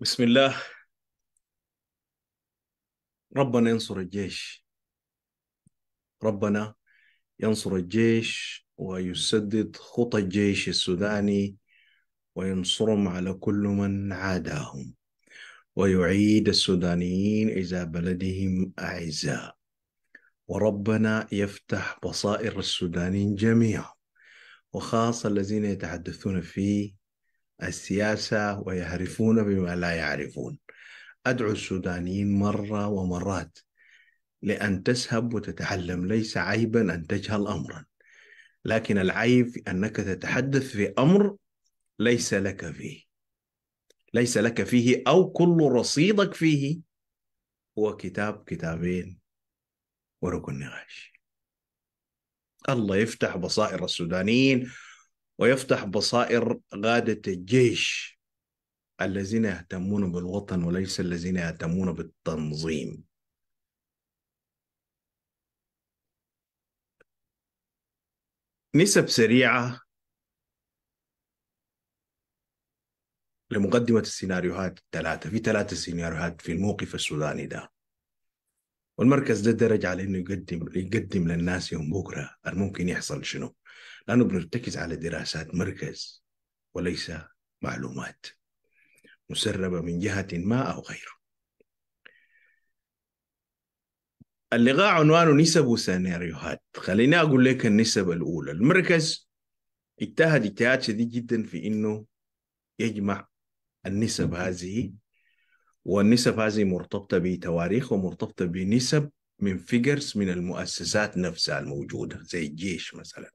بسم الله ربنا ينصر الجيش ربنا ينصر الجيش ويسدد خطى الجيش السوداني وينصرهم على كل من عاداهم ويعيد السودانيين إلى بلدهم أعزاء وربنا يفتح بصائر السودانيين جميعا وخاصة الذين يتحدثون في السياسة ويعرفون بما لا يعرفون أدعو السودانيين مرة ومرات لأن تسهب وتتعلم ليس عيبا أن تجهل أمرا لكن العيب أنك تتحدث في أمر ليس لك فيه ليس لك فيه أو كل رصيدك فيه هو كتاب كتابين ورق النقاش الله يفتح بصائر السودانيين ويفتح بصائر غادة الجيش الذين يهتمون بالوطن وليس الذين يهتمون بالتنظيم نسب سريعة لمقدمة السيناريوهات الثلاثة في ثلاثة سيناريوهات في الموقف السوداني ده والمركز ده درج على انه يقدم يقدم للناس يوم بكره الممكن يحصل شنو لأنه بنرتكز على دراسات مركز وليس معلومات مسربة من جهة ما أو غيره اللقاء عنوانه نسب وسيناريوهات خليني أقول لك النسب الأولى المركز اجتهد اجتهاد شديد جدا في أنه يجمع النسب هذه والنسب هذه مرتبطة بتواريخ ومرتبطة بنسب من فيجرز من المؤسسات نفسها الموجودة زي الجيش مثلا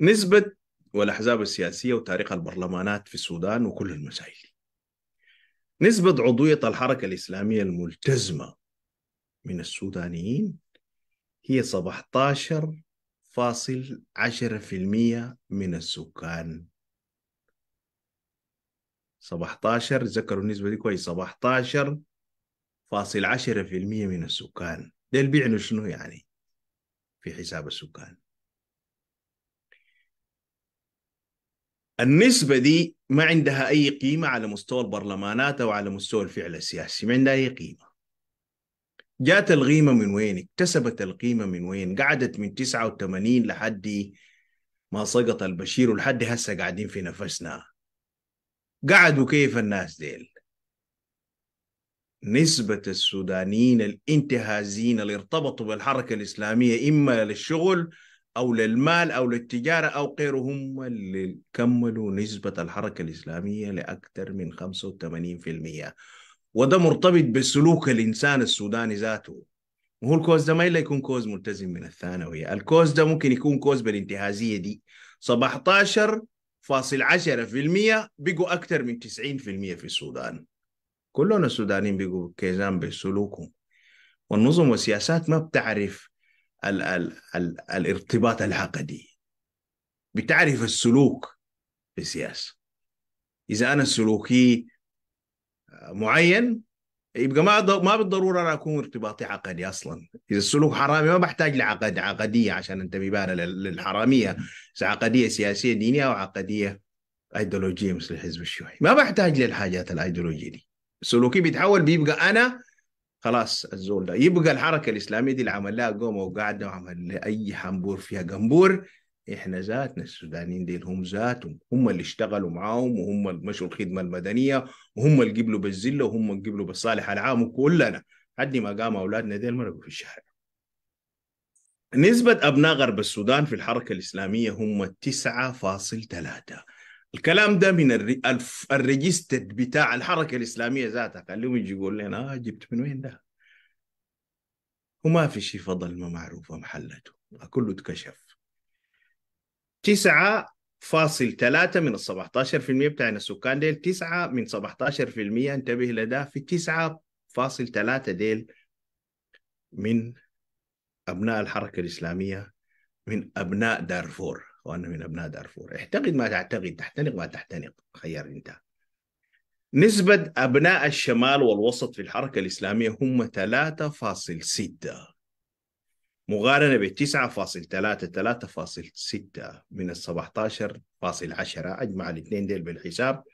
نسبة والأحزاب السياسية وتاريخ البرلمانات في السودان وكل المسائل نسبة عضوية الحركة الإسلامية الملتزمة من السودانيين هي 17.10% من السكان 17 ذكروا النسبة دي كويس 17.10% من السكان ده اللي بيعنوا شنو يعني في حساب السكان النسبه دي ما عندها اي قيمه على مستوى البرلمانات او على مستوى الفعل السياسي ما عندها اي قيمه جات القيمه من وين اكتسبت القيمه من وين قعدت من 89 لحد ما سقط البشير ولحد هسه قاعدين في نفسنا قعدوا كيف الناس ديل نسبة السودانيين الانتهازيين اللي ارتبطوا بالحركة الإسلامية إما للشغل او للمال او للتجاره او غيره هم اللي كملوا نسبه الحركه الاسلاميه لاكثر من 85% وده مرتبط بسلوك الانسان السوداني ذاته وهو الكوز ده ما الا يكون كوز ملتزم من الثانويه الكوز ده ممكن يكون كوز بالانتهازيه دي 17.10% بقوا أكثر من 90% في السودان كلنا السودانيين بقوا كيزان بسلوكهم والنظم والسياسات ما بتعرف ال ال ال الارتباط العقدي بتعرف السلوك في السياسه اذا انا سلوكي آه، معين يبقى ما ما بالضروره انا اكون ارتباطي عقدي اصلا اذا السلوك حرامي ما بحتاج لعقد عقديه عشان انتبه بها للحراميه اذا عقديه سياسيه دينيه او عقديه ايديولوجيه مثل الحزب الشيوعي ما بحتاج للحاجات الايديولوجيه دي سلوكي بيتحول بيبقى انا خلاص الزول ده يبقى الحركه الاسلاميه دي اللي عملها لها قومه وقعد وعمل اي حنبور فيها قنبور احنا ذاتنا السودانيين دي هم ذاتهم هم اللي اشتغلوا معاهم وهم اللي مشوا الخدمه المدنيه وهم اللي قبلوا بالزله وهم اللي قبلوا بالصالح العام وكلنا حد ما قام اولادنا دي مرقوا في الشارع نسبة أبناء غرب السودان في الحركة الإسلامية هم 9.3 الكلام ده من الريجستر بتاع الحركه الاسلاميه ذاتها خليهم يجي يقول لنا آه جبت من وين ده؟ وما في شيء فضل ما معروفه محلته كله اتكشف 9.3 من ال 17% بتاعنا السكان ديل 9 من 17% انتبه لده في 9.3 ديل من ابناء الحركه الاسلاميه من ابناء دارفور وأنا من أبناء دارفور اعتقد ما تعتقد تحتنق ما تحتنق خير أنت نسبة أبناء الشمال والوسط في الحركة الإسلامية هم 3.6 مقارنة ب 9.3 3.6 من ال 17.10 أجمع الاثنين ديل بالحساب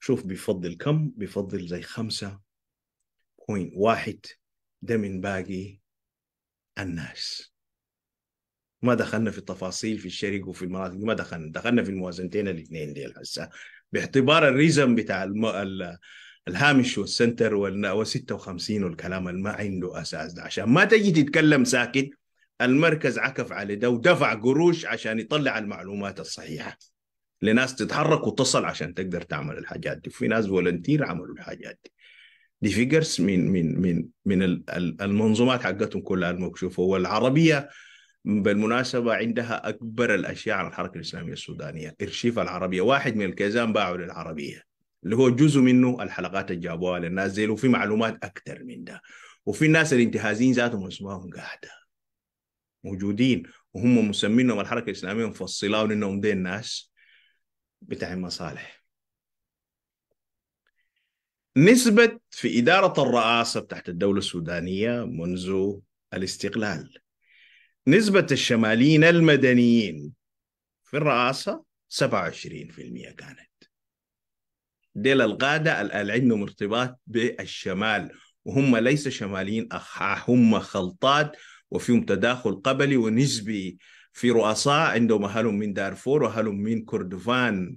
شوف بفضل كم بفضل زي 5.1 ده من باقي الناس ما دخلنا في التفاصيل في الشرق وفي المناطق ما دخلنا دخلنا في الموازنتين الاثنين دي هسه باعتبار الريزم بتاع الم... ال... الهامش والسنتر وال 56 والكلام اللي ما عنده اساس ده عشان ما تجي تتكلم ساكت المركز عكف على ده ودفع قروش عشان يطلع المعلومات الصحيحه لناس تتحرك وتصل عشان تقدر تعمل الحاجات دي في ناس فولنتير عملوا الحاجات دي دي فيجرز من من من من المنظومات حقتهم كلها المكشوفه والعربيه بالمناسبة عندها أكبر الأشياء على الحركة الإسلامية السودانية إرشيف العربية واحد من الكيزان باعوا للعربية اللي هو جزء منه الحلقات اللي جابوها للناس زي وفي معلومات أكثر من ده وفي الناس الانتهازين ذاتهم اسمهم قاعدة موجودين وهم مسمينهم الحركة الإسلامية مفصلاهم إنهم دي الناس بتاع مصالح نسبة في إدارة الرئاسة تحت الدولة السودانية منذ الاستقلال نسبة الشماليين المدنيين في الرئاسة 27% كانت ديل القادة اللي عندهم ارتباط بالشمال وهم ليس شماليين أخ هم خلطات وفيهم تداخل قبلي ونسبي في رؤساء عندهم أهلهم من دارفور وأهلهم من كردفان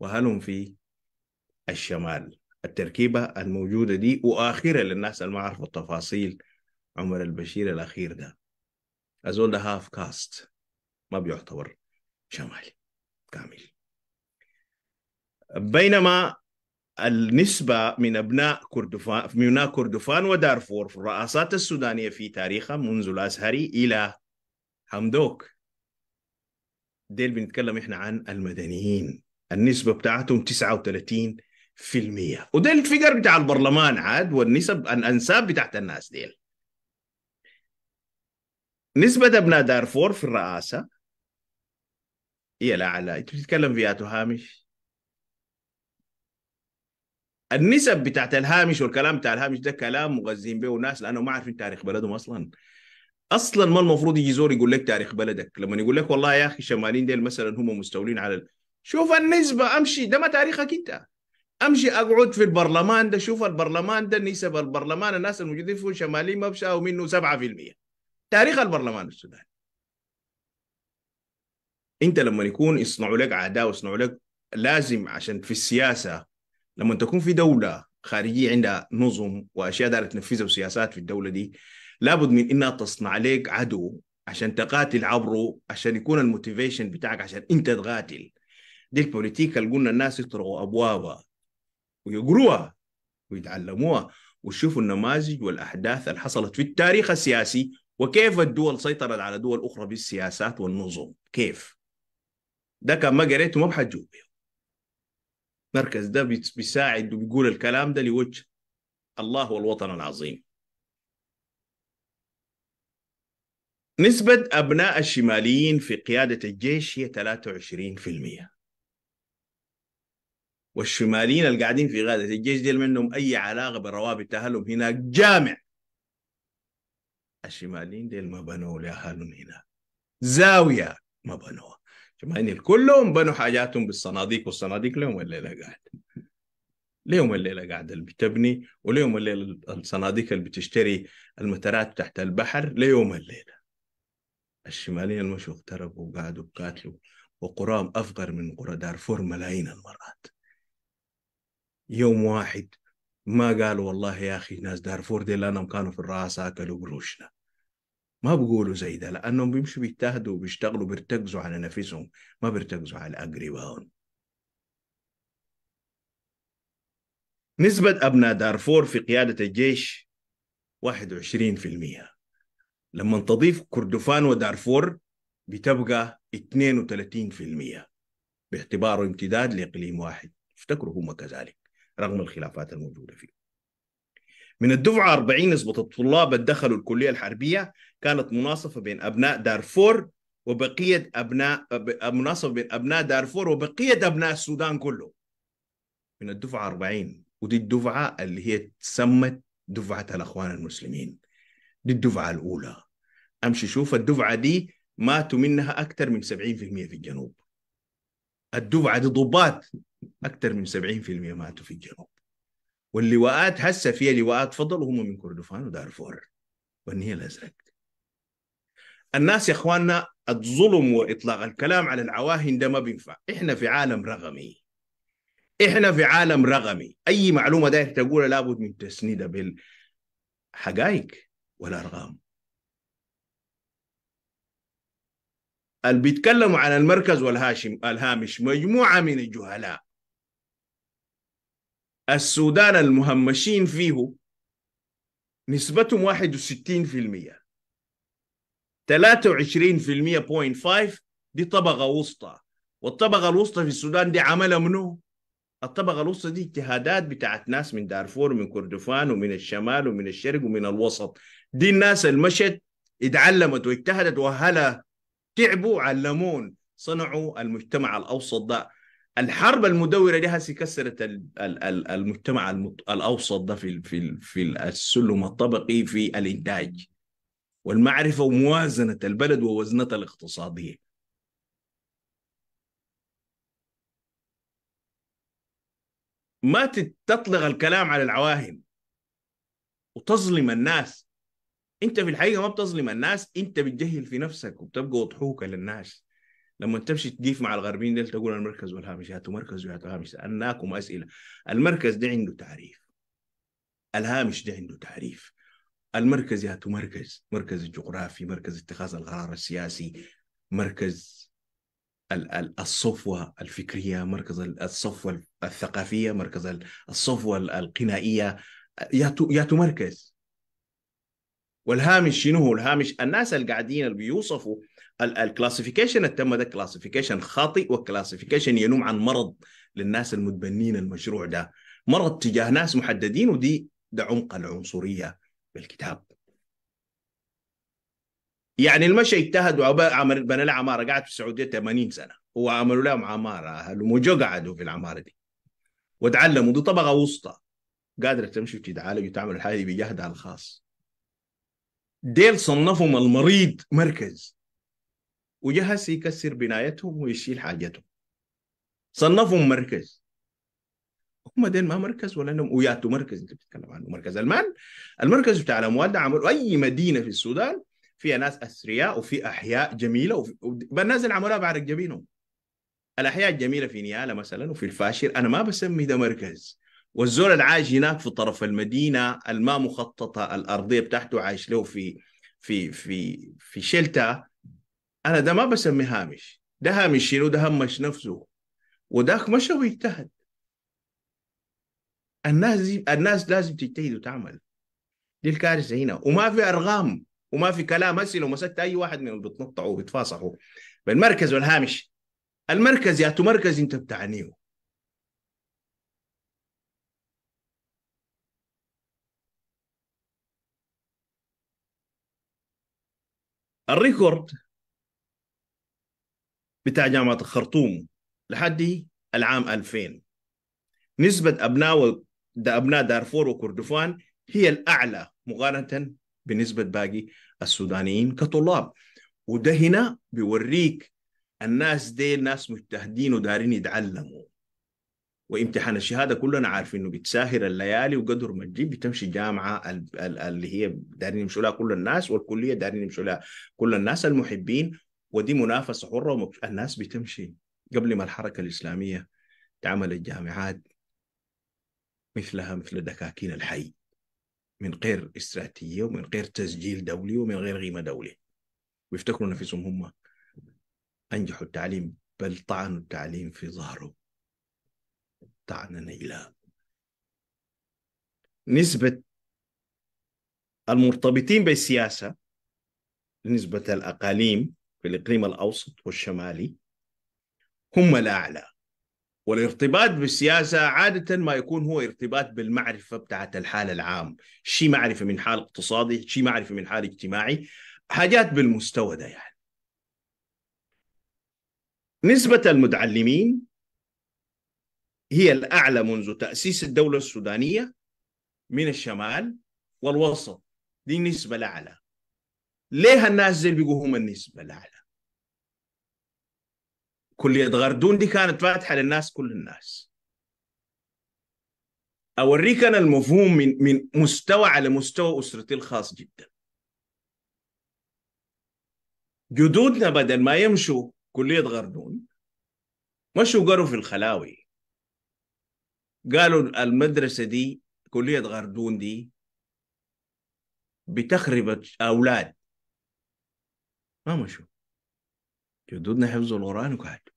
وأهلهم في الشمال التركيبة الموجودة دي وآخرة للناس اللي ما عرفوا التفاصيل عمر البشير الأخير ده أزول هاف كاست ما بيعتبر شمالي كامل بينما النسبة من أبناء كردفان من أبناء كردفان ودارفور في الرئاسات السودانية في تاريخها منذ الأزهري إلى حمدوك ديل بنتكلم إحنا عن المدنيين النسبة بتاعتهم 39 وديل المية وده بتاع البرلمان عاد والنسب الانساب بتاعت الناس ديل نسبة أبناء دارفور في الرئاسة هي الأعلى أنت بتتكلم فياتو هامش النسب بتاعت الهامش والكلام بتاع الهامش ده كلام مغزين به الناس لأنه ما عارفين تاريخ بلدهم أصلا اصلا ما المفروض يجي زور يقول لك تاريخ بلدك لما يقول لك والله يا اخي الشمالين ديل مثلا هم مستولين على ال... شوف النسبه امشي ده ما تاريخك انت امشي اقعد في البرلمان ده شوف البرلمان ده نسب البرلمان الناس الموجودين فيه الشمالين ما بشاو منه 7% تاريخ البرلمان السوداني انت لما يكون يصنعوا لك عداء ويصنعوا لك لازم عشان في السياسه لما تكون في دوله خارجيه عندها نظم واشياء دارت تنفذها وسياسات في الدوله دي لابد من انها تصنع لك عدو عشان تقاتل عبره عشان يكون الموتيفيشن بتاعك عشان انت تقاتل دي البوليتيكا اللي قلنا الناس يطرقوا ابوابها ويقروها ويتعلموها ويشوفوا النماذج والاحداث اللي حصلت في التاريخ السياسي وكيف الدول سيطرت على دول اخرى بالسياسات والنظم كيف ده كان ما قريته ما بحجوب المركز ده بيساعد وبيقول الكلام ده لوجه الله والوطن العظيم نسبة أبناء الشماليين في قيادة الجيش هي 23% والشماليين اللي قاعدين في قيادة الجيش دي منهم أي علاقة بروابط أهلهم هناك جامع الشماليين ديل ما بنوا لأهالهم هنا زاوية ما بنوها شماليين كلهم بنوا حاجاتهم بالصناديق والصناديق لهم الليلة قاعد ليهم الليلة قاعدة اللي بتبني وليهم الليلة الصناديق اللي بتشتري المترات تحت البحر ليوم الليلة الشماليين المشوا اقتربوا وقعدوا بقاتلوا وقرام أفقر من قرى دارفور ملايين المرات يوم واحد ما قالوا والله يا أخي ناس دارفور دي لأنهم كانوا في الرأس أكلوا قروشنا ما بقولوا زي ده لانهم بيمشوا بيجتهدوا وبيشتغلوا بيرتكزوا على نفسهم ما بيرتكزوا على اقربائهم نسبة أبناء دارفور في قيادة الجيش 21% لما تضيف كردفان ودارفور بتبقى 32% باعتباره امتداد لإقليم واحد افتكروا هم كذلك رغم الخلافات الموجودة فيه من الدفعة 40 نسبة الطلاب اللي دخلوا الكلية الحربية كانت مناصفه بين ابناء دارفور وبقيه ابناء مناصفه بين ابناء دارفور وبقيه ابناء السودان كله من الدفعه 40 ودي الدفعه اللي هي تسمت دفعه الاخوان المسلمين دي الدفعه الاولى امشي شوف الدفعه دي ماتوا منها اكثر من 70% في الجنوب الدفعه دي ضباط اكثر من 70% ماتوا في الجنوب واللواءات هسه فيها لواءات فضل وهم من كردفان ودارفور والنيل الازرق الناس يا اخواننا الظلم واطلاق الكلام على العواهن ده ما بينفع احنا في عالم رقمي احنا في عالم رقمي اي معلومه داير تقولها لابد من تسنيدها بالحقائق والارقام اللي بيتكلموا عن المركز والهاشم الهامش مجموعه من الجهلاء السودان المهمشين فيه نسبتهم 61% 23% .5 دي طبقة وسطى والطبقة الوسطى في السودان دي عملها منو؟ الطبقة الوسطى دي اجتهادات بتاعت ناس من دارفور ومن كردفان ومن الشمال ومن الشرق ومن الوسط دي الناس المشت اتعلمت واجتهدت وهلا تعبوا علمون صنعوا المجتمع الأوسط ده الحرب المدوره دي هسي كسرت المجتمع الاوسط ده في في في السلم الطبقي في الانتاج والمعرفة وموازنة البلد ووزنتها الاقتصادية ما تطلق الكلام على العواهن وتظلم الناس انت في الحقيقة ما بتظلم الناس انت بتجهل في نفسك وبتبقى وضحوك للناس لما تمشي تقيف مع الغربيين ديل تقول المركز والهامش هاتوا مركز وهاتوا هامش سالناكم اسئله المركز ده عنده تعريف الهامش ده عنده تعريف المركز ذاته مركز مركز الجغرافي مركز اتخاذ القرار السياسي مركز الصفوة الفكرية مركز الصفوة الثقافية مركز الصفوة القنائية ياتو مركز والهامش شنو هو الهامش الناس اللي قاعدين اللي بيوصفوا الكلاسيفيكيشن التم ده كلاسيفيكيشن خاطئ وكلاسيفيكيشن ينوم عن مرض للناس المتبنين المشروع ده مرض تجاه ناس محددين ودي ده عمق العنصرية بالكتاب يعني المشي اجتهدوا عمر بنى لها عماره قعد في السعوديه 80 سنه وعملوا لهم عماره اهلهم وجو قعدوا في العماره دي وتعلموا دي طبقه وسطى قادره تمشي وتتعالج وتعمل الحاجه دي بجهدها الخاص ديل صنفهم المريض مركز وجهز يكسر بنايتهم ويشيل حاجتهم صنفهم مركز هم دين ما مركز ولا انهم وياتو مركز انت بتتكلم عنه مركز المال المركز بتاع الاموال ده عملوا اي مدينه في السودان فيها ناس اثرياء وفي احياء جميله وفي... الناس اللي عملوها بعرق جبينهم الاحياء الجميله في نيالا مثلا وفي الفاشر انا ما بسمي ده مركز والزول العايش هناك في طرف المدينه الما مخططه الارضيه بتاعته عايش له في في في في شلتا انا ده ما بسمي هامش ده هامش شنو ده همش نفسه وذاك مشى ويجتهد الناس دي الناس لازم تجتهد وتعمل دي الكارثه هنا وما في ارقام وما في كلام هسه لو مسكت اي واحد من بتنطعوا بتفاصحوا بالمركز والهامش المركز يا مركز انت بتعنيه الريكورد بتاع جامعة الخرطوم لحد العام 2000 نسبة أبناء دا أبناء دارفور وكردفان هي الأعلى مقارنة بنسبة باقي السودانيين كطلاب وده هنا بيوريك الناس دي ناس مجتهدين ودارين يتعلموا وامتحان الشهادة كلنا عارفين انه بتساهر الليالي وقدر ما تجيب بتمشي جامعة اللي هي دارين يمشوا لها كل الناس والكلية دارين يمشوا لها كل الناس المحبين ودي منافسة حرة الناس بتمشي قبل ما الحركة الإسلامية تعمل الجامعات مثلها مثل دكاكين الحي من غير استراتيجية ومن غير تسجيل دولي ومن غير قيمة دولية ويفتكروا نفسهم هم أنجحوا التعليم بل طعنوا التعليم في ظهره طعنا الى نسبة المرتبطين بالسياسة نسبة الأقاليم في الإقليم الأوسط والشمالي هم الأعلى والارتباط بالسياسة عادة ما يكون هو ارتباط بالمعرفة بتاعت الحال العام شي معرفة من حال اقتصادي شي معرفة من حال اجتماعي حاجات بالمستوى ده يعني نسبة المتعلمين هي الأعلى منذ تأسيس الدولة السودانية من الشمال والوسط دي النسبة الأعلى ليه الناس دي بيقوا هم النسبة الأعلى كليه غردون دي كانت فاتحه للناس كل الناس اوريك انا المفهوم من من مستوى على مستوى اسرتي الخاص جدا جدودنا بدل ما يمشوا كليه غردون مشوا قروا في الخلاوي قالوا المدرسه دي كليه غردون دي بتخرب اولاد ما مشوا يدودنا حفظوا القرآن وقعدوا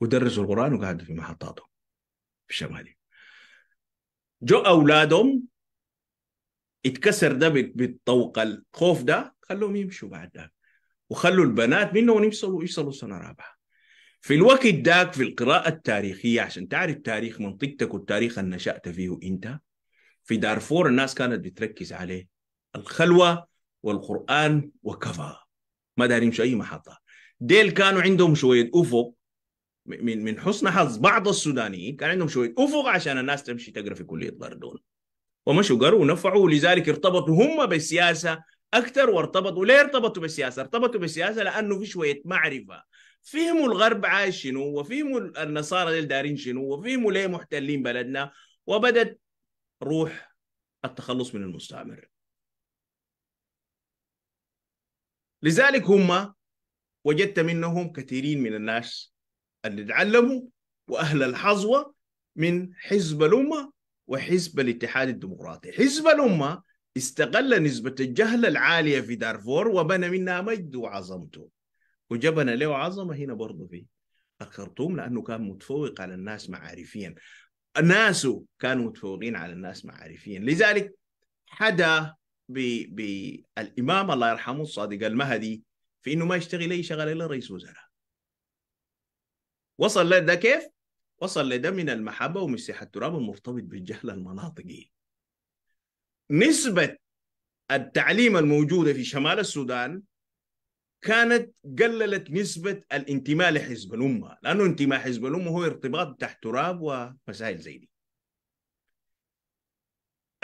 ودرسوا القرآن وقعدوا في محطاتهم في الشمالي جو أولادهم اتكسر ده بالطوق الخوف ده خلوهم يمشوا بعد ده وخلوا البنات منهم يوصلوا يوصلوا سنة رابعة في الوقت داك في القراءة التاريخية عشان تعرف تاريخ منطقتك والتاريخ اللي نشأت فيه أنت في دارفور الناس كانت بتركز عليه الخلوة والقرآن وكفى ما دارين اي محطه ديل كانوا عندهم شويه افق من من حسن حظ بعض السودانيين كان عندهم شويه افق عشان الناس تمشي تقرا في كليه بردون ومشوا قروا ونفعوا لذلك ارتبطوا هم بالسياسه اكثر وارتبطوا ليه ارتبطوا بالسياسه؟ ارتبطوا بالسياسه لانه في شويه معرفه فهموا الغرب عايش شنو وفهموا النصارى دارين شنو وفهموا ليه محتلين بلدنا وبدت روح التخلص من المستعمر لذلك هم وجدت منهم كثيرين من الناس اللي تعلموا واهل الحظوه من حزب الامه وحزب الاتحاد الديمقراطي حزب الامه استغل نسبة الجهل العالية في دارفور وبنى منها مجد وعظمته وجبنا له عظمة هنا برضه في الخرطوم لأنه كان متفوق على الناس معارفيا ناسه كانوا متفوقين على الناس معارفيا لذلك حدا بالامام الله يرحمه الصادق المهدي في انه ما يشتغل اي شغله الا رئيس وزراء وصل لده كيف؟ وصل لده من المحبه ومسيح التراب المرتبط بالجهل المناطقي نسبه التعليم الموجوده في شمال السودان كانت قللت نسبة الانتماء لحزب الأمة لأنه انتماء حزب الأمة هو ارتباط تحت تراب ومسائل زي دي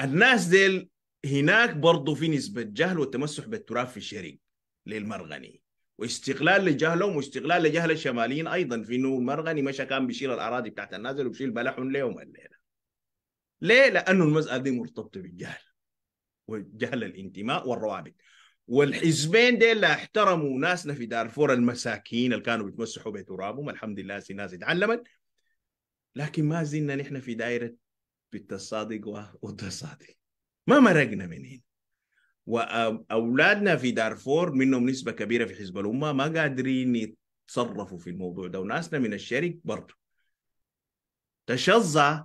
الناس ديل هناك برضو في نسبة جهل وتمسح بالتراب في الشرق للمرغني واستغلال لجهلهم واستغلال لجهل الشماليين ايضا في انه المرغني مشى كان بيشيل الاراضي بتاعت النازل وبيشيل بلحهم ليوم الليله. ليه؟ لانه المساله دي مرتبطه بالجهل وجهل الانتماء والروابط. والحزبين دي لا احترموا ناسنا في دارفور المساكين اللي كانوا بيتمسحوا بترابهم الحمد لله ناس اتعلمت لكن ما زلنا نحن في دائره بالتصادق والتصادق ما مرقنا من هنا واولادنا في دارفور منهم نسبه كبيره في حزب الامه ما قادرين يتصرفوا في الموضوع ده وناسنا من الشرك برضه تشظى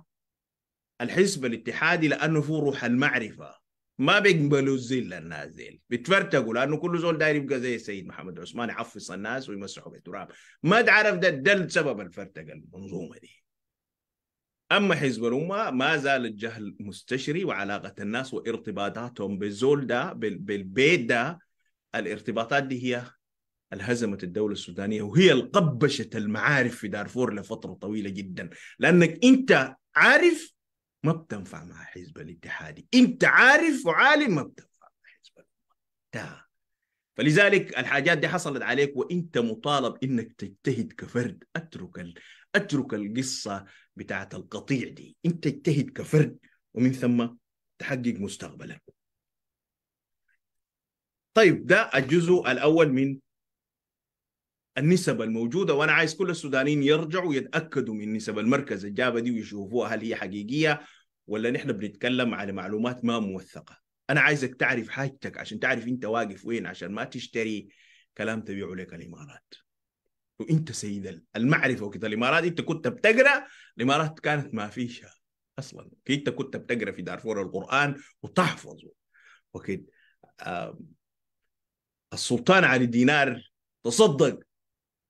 الحزب الاتحادي لانه فيه روح المعرفه ما بيقبلوا الزل الناس بيتفرتقوا لانه كل زول داير يبقى زي السيد محمد عثمان يحفص الناس ويمسحوا بالتراب ما تعرف ده ده سبب الفرتقه المنظومه دي اما حزب الامه ما زال الجهل مستشري وعلاقه الناس وارتباطاتهم بالزول ده بالبيت ده الارتباطات دي هي الهزمة الدولة السودانية وهي القبشة المعارف في دارفور لفترة طويلة جدا لأنك أنت عارف ما بتنفع مع حزب الاتحادي أنت عارف وعالم ما بتنفع مع حزب الاتحادي فلذلك الحاجات دي حصلت عليك وانت مطالب انك تجتهد كفرد اترك ال... اترك القصه بتاعت القطيع دي انت اجتهد كفرد ومن ثم تحقق مستقبلك طيب ده الجزء الاول من النسب الموجوده وانا عايز كل السودانيين يرجعوا يتاكدوا من نسب المركز الجابه دي ويشوفوها هل هي حقيقيه ولا نحن بنتكلم على معلومات ما موثقه انا عايزك تعرف حاجتك عشان تعرف انت واقف وين عشان ما تشتري كلام تبيعه لك الامارات وانت سيد المعرفه وكذا الامارات انت كنت بتقرا الامارات كانت ما فيش اصلا انت كنت بتقرا في دارفور القران وتحفظه وكده السلطان علي دينار تصدق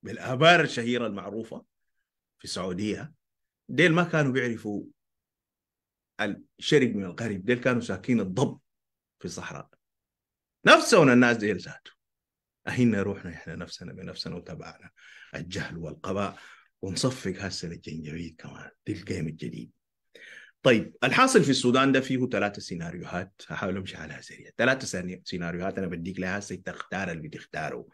بالابار الشهيره المعروفه في السعوديه ديل ما كانوا بيعرفوا الشرق من الغرب ديل كانوا ساكين الضب في الصحراء نفسنا الناس دي ذاته أهينا روحنا إحنا نفسنا بنفسنا وتبعنا الجهل والقباء ونصفق هسه للجنجبيل كمان دي الجيم الجديد طيب الحاصل في السودان ده فيه ثلاثة سيناريوهات هحاول امشي عليها سريع ثلاثة سيناريوهات انا بديك لها هسه تختار اللي تختاره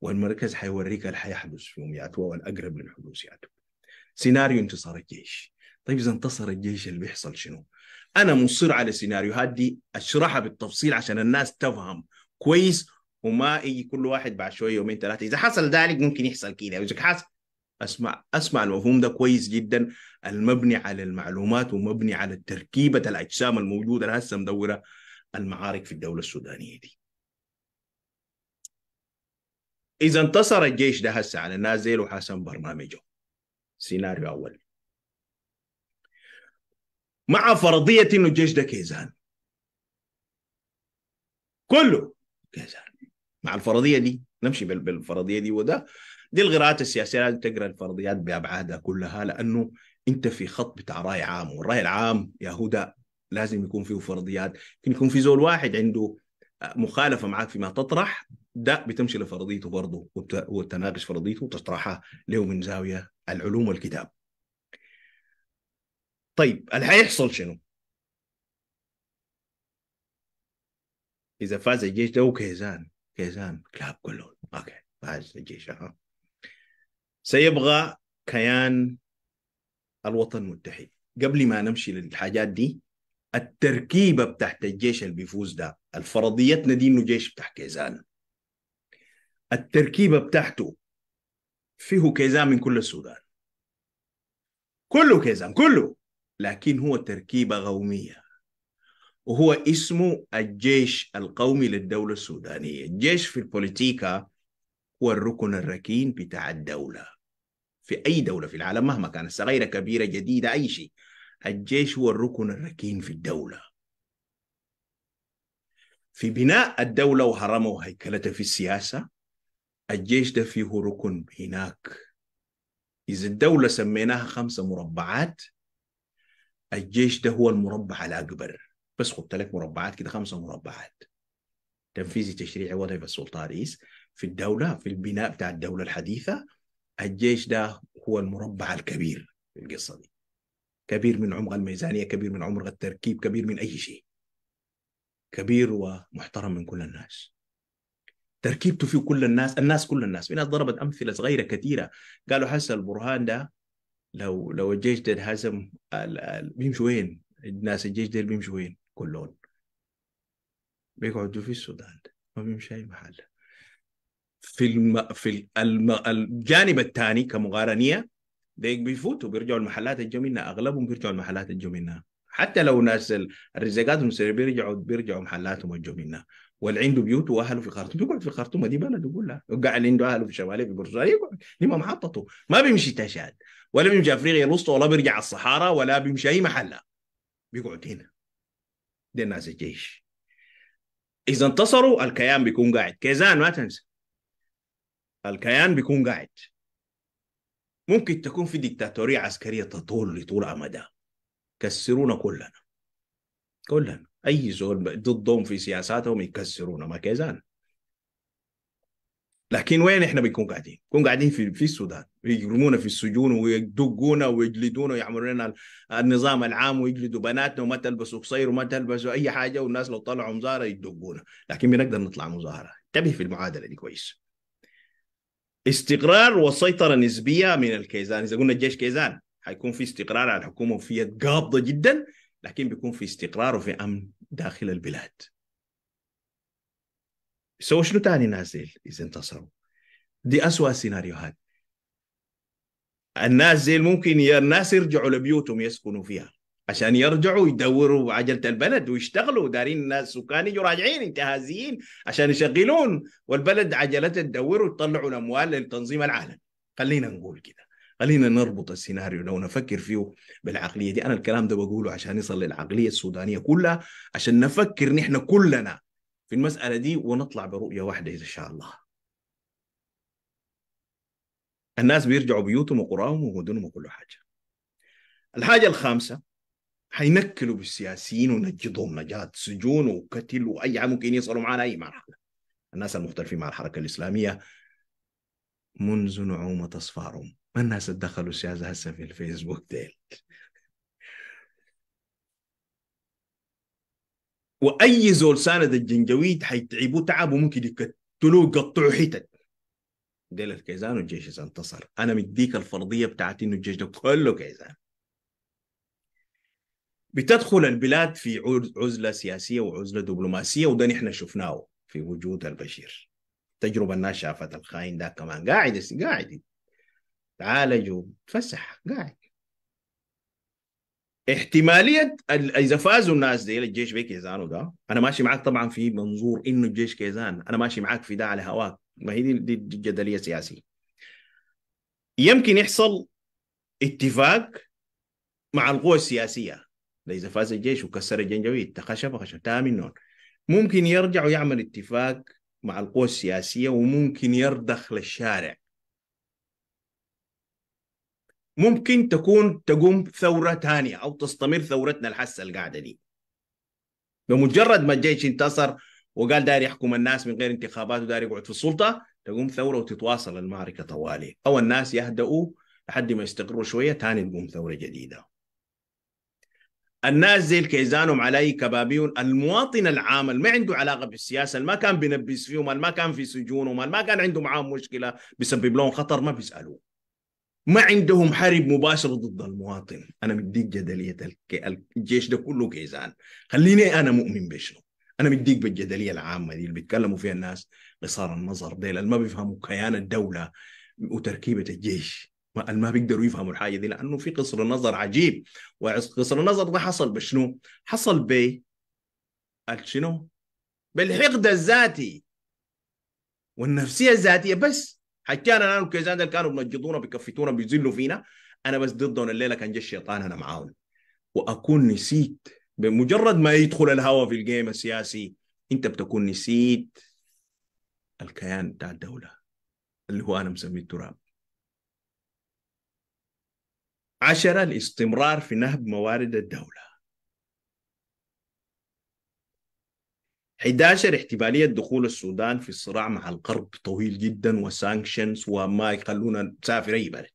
والمركز حيوريك اللي حيحدث في يومياته والاقرب للحدوث حدوثياته سيناريو انتصار الجيش طيب اذا انتصر الجيش اللي بيحصل شنو؟ انا مصر على السيناريوهات دي اشرحها بالتفصيل عشان الناس تفهم كويس وما يجي كل واحد بعد شويه يومين ثلاثه اذا حصل ذلك ممكن يحصل كده اذا حصل اسمع اسمع المفهوم ده كويس جدا المبني على المعلومات ومبني على تركيبه الاجسام الموجوده هسه مدوره المعارك في الدوله السودانيه دي. اذا انتصر الجيش ده هسه على الناس زي وحسن برنامجه سيناريو اول مع فرضيه انه الجيش ده كيزان كله كيزان مع الفرضيه دي نمشي بالفرضيه دي وده دي الغراءات السياسيه لازم تقرا الفرضيات بابعادها كلها لانه انت في خط بتاع راي عام والراي العام يا هدى لازم يكون فيه فرضيات يمكن يكون في زول واحد عنده آه، مخالفه معك فيما تطرح ده بتمشي لفرضيته برضه وتناقش فرضيته وتطرحها له من زاويه العلوم والكتاب طيب اللي حيحصل شنو؟ اذا فاز الجيش ده وكيزان كيزان كلاب كلهم اوكي فاز الجيش ها سيبغى كيان الوطن المتحد قبل ما نمشي للحاجات دي التركيبه بتاعت الجيش اللي بيفوز ده الفرضيتنا دي انه جيش بتاع كيزان التركيبه بتاعته فيه كيزان من كل السودان كله كيزان كله لكن هو تركيبة قومية وهو اسمه الجيش القومي للدولة السودانية الجيش في البوليتيكا هو الركن الركين بتاع الدولة في أي دولة في العالم مهما كانت صغيرة كبيرة جديدة أي شيء الجيش هو الركن الركين في الدولة في بناء الدولة وهرمها وهيكلتها في السياسة الجيش ده فيه ركن هناك إذا الدولة سميناها خمسة مربعات الجيش ده هو المربع الاكبر بس خدت لك مربعات كده خمسه مربعات تنفيذي تشريعي وظيفه السلطه رئيس في الدوله في البناء بتاع الدوله الحديثه الجيش ده هو المربع الكبير في القصه دي كبير من عمق الميزانيه كبير من عمق التركيب كبير من اي شيء كبير ومحترم من كل الناس تركيبته فيه كل الناس الناس كل الناس في ناس ضربت امثله صغيره كثيره قالوا حس البرهان ده لو لو الجيش ده انهزم بيمشوا وين؟ الناس الجيش ده بيمشوا وين كلهم؟ بيقعدوا في السودان ما بيمشوا اي محل في الم... في الم... الجانب الثاني كمقارنيه ديك بيفوتوا بيرجعوا المحلات اللي منها اغلبهم بيرجعوا المحلات اللي منها حتى لو ناس الرزقات بيرجعوا بيرجعوا محلاتهم اللي منها واللي عنده بيوت واهله في خرطوم يقعد في خرطوم دي بلده كلها اللي عنده اهله في شماليه في برتغال يقعد دي محطته ما بيمشي تشاد ولا بيمشي افريقيا الوسطى ولا بيرجع الصحارى ولا بيمشي اي محل بيقعد هنا دي الناس الجيش اذا انتصروا الكيان بيكون قاعد كيزان ما تنسى الكيان بيكون قاعد ممكن تكون في ديكتاتوريه عسكريه تطول لطول امدها كسرونا كلنا كلنا اي زول ضدهم في سياساتهم يكسرونا ما كيزان لكن وين احنا بنكون قاعدين؟ بنكون قاعدين في في السودان يرمونا في السجون ويدقونا ويجلدونا ويعملوا لنا النظام العام ويجلدوا بناتنا وما تلبسوا قصير وما تلبسوا اي حاجه والناس لو طلعوا مظاهره يدقونا لكن بنقدر نطلع مظاهره انتبه في المعادله دي كويس استقرار وسيطره نسبيه من الكيزان اذا قلنا الجيش كيزان حيكون في استقرار على الحكومه وفي قابضه جدا لكن بيكون في استقرار وفي امن داخل البلاد سو شنو تاني نازل اذا انتصروا دي اسوء السيناريوهات الناس زي ممكن الناس يرجعوا لبيوتهم يسكنوا فيها عشان يرجعوا يدوروا عجلة البلد ويشتغلوا دارين الناس سكان يجوا راجعين انتهازيين عشان يشغلون والبلد عجلتها تدور وتطلعوا الأموال للتنظيم العالمي خلينا نقول كده خلينا نربط السيناريو لو نفكر فيه بالعقليه دي انا الكلام ده بقوله عشان يصل للعقليه السودانيه كلها عشان نفكر نحن كلنا في المساله دي ونطلع برؤيه واحده ان شاء الله الناس بيرجعوا بيوتهم وقراهم ومدنهم وكل حاجه الحاجه الخامسه حينكلوا بالسياسيين ونجدهم نجاة سجون وقتل واي ممكن يصلوا معنا اي مرحله الناس المختلفين مع الحركه الاسلاميه منذ نعومه اصفارهم ما الناس تدخلوا سياسة هسه في الفيسبوك ديل واي زول ساند الجنجويد حيتعبوه تعب وممكن يقتلوه يقطعوا حتت ديل الكيزان والجيش اذا انتصر انا مديك الفرضيه بتاعت انه الجيش ده كله كيزان بتدخل البلاد في عزله سياسيه وعزله دبلوماسيه وده نحن شفناه في وجود البشير تجربة الناس شافت الخاين ده كمان قاعد قاعد تعالج وتفسح قاعد احتماليه اذا فازوا الناس دي الجيش بكيزان وده انا ماشي معاك طبعا في منظور انه الجيش كيزان انا ماشي معاك في ده على هواك ما هي دي, الجدليه جدليه سياسيه يمكن يحصل اتفاق مع القوى السياسيه اذا فاز الجيش وكسر الجنجويد تخشب خشب تامنون ممكن يرجع ويعمل اتفاق مع القوى السياسيه وممكن يرضخ للشارع ممكن تكون تقوم ثوره ثانيه او تستمر ثورتنا الحاسه القاعده دي بمجرد ما الجيش انتصر وقال داير يحكم الناس من غير انتخابات وداير يقعد في السلطه تقوم ثوره وتتواصل المعركه طوالي او الناس يهدؤوا لحد ما يستقروا شويه ثاني تقوم ثوره جديده الناس زي الكيزانهم علي كبابيون المواطن العام اللي ما عنده علاقه بالسياسه اللي ما كان بينبس فيهم اللي ما كان في سجونهم اللي ما كان عنده معاهم مشكله بيسبب لهم خطر ما بيسالوه ما عندهم حرب مباشرة ضد المواطن انا مديك جدليه الجيش ده كله كيزان خليني انا مؤمن بشنو انا مديك بالجدليه العامه دي اللي بيتكلموا فيها الناس قصار النظر ديل اللي ما بيفهموا كيان الدوله وتركيبه الجيش ما ما بيقدروا يفهموا الحاجه دي لانه في قصر نظر عجيب وقصر النظر ده حصل بشنو؟ حصل ب شنو؟ بالحقد الذاتي والنفسيه الذاتيه بس حتى انا والكيزان دول كانوا بنجدونا بكفتونا بيزلوا فينا انا بس ضدهم الليله كان جا الشيطان انا معاهم واكون نسيت بمجرد ما يدخل الهوى في الجيم السياسي انت بتكون نسيت الكيان بتاع الدوله اللي هو انا مسميه التراب عشرة الاستمرار في نهب موارد الدولة 11 احتمالية دخول السودان في الصراع مع القرب طويل جدا وسانكشنز وما يخلونا نسافر أي بلد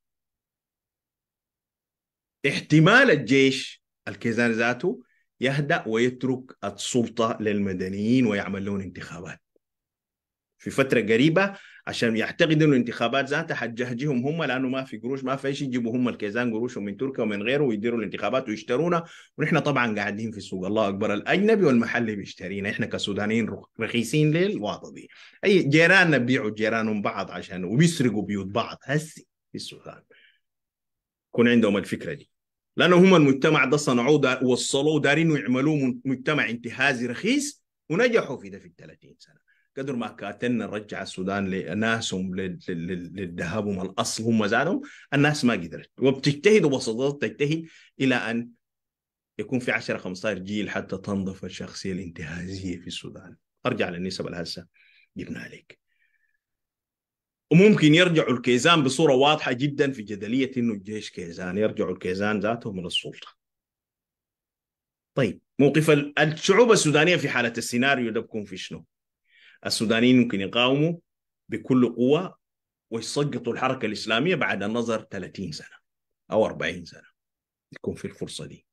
احتمال الجيش الكيزان ذاته يهدأ ويترك السلطة للمدنيين ويعملون انتخابات في فترة قريبة عشان يعتقدوا انه الانتخابات ذاتها حتجهجهم هم لانه ما في قروش ما في شيء يجيبوا هم الكيزان قروشهم من تركيا ومن غيره ويديروا الانتخابات ويشترونا ونحن طبعا قاعدين في السوق الله اكبر الاجنبي والمحلي بيشترينا احنا كسودانيين رخيصين للواطه دي اي جيراننا بيبيعوا جيرانهم بعض عشان وبيسرقوا بيوت بعض هسي في السودان يكون عندهم الفكره دي لانه هم المجتمع ده صنعوه وصلوه دارين يعملوه مجتمع انتهازي رخيص ونجحوا في ده في ال 30 سنه قدر ما كاتلنا نرجع السودان لناسهم لذهابهم الاصل هم زادهم الناس ما قدرت وبتجتهد وبصدات تجتهد الى ان يكون في 10 15 جيل حتى تنظف الشخصيه الانتهازيه في السودان ارجع للنسب اللي هسه جبنا عليك وممكن يرجعوا الكيزان بصوره واضحه جدا في جدليه انه الجيش كيزان يرجعوا الكيزان ذاته من السلطه طيب موقف الشعوب السودانيه في حاله السيناريو ده بكون في شنو؟ السودانيين ممكن يقاوموا بكل قوه ويسقطوا الحركه الاسلاميه بعد النظر 30 سنه او 40 سنه يكون في الفرصه دي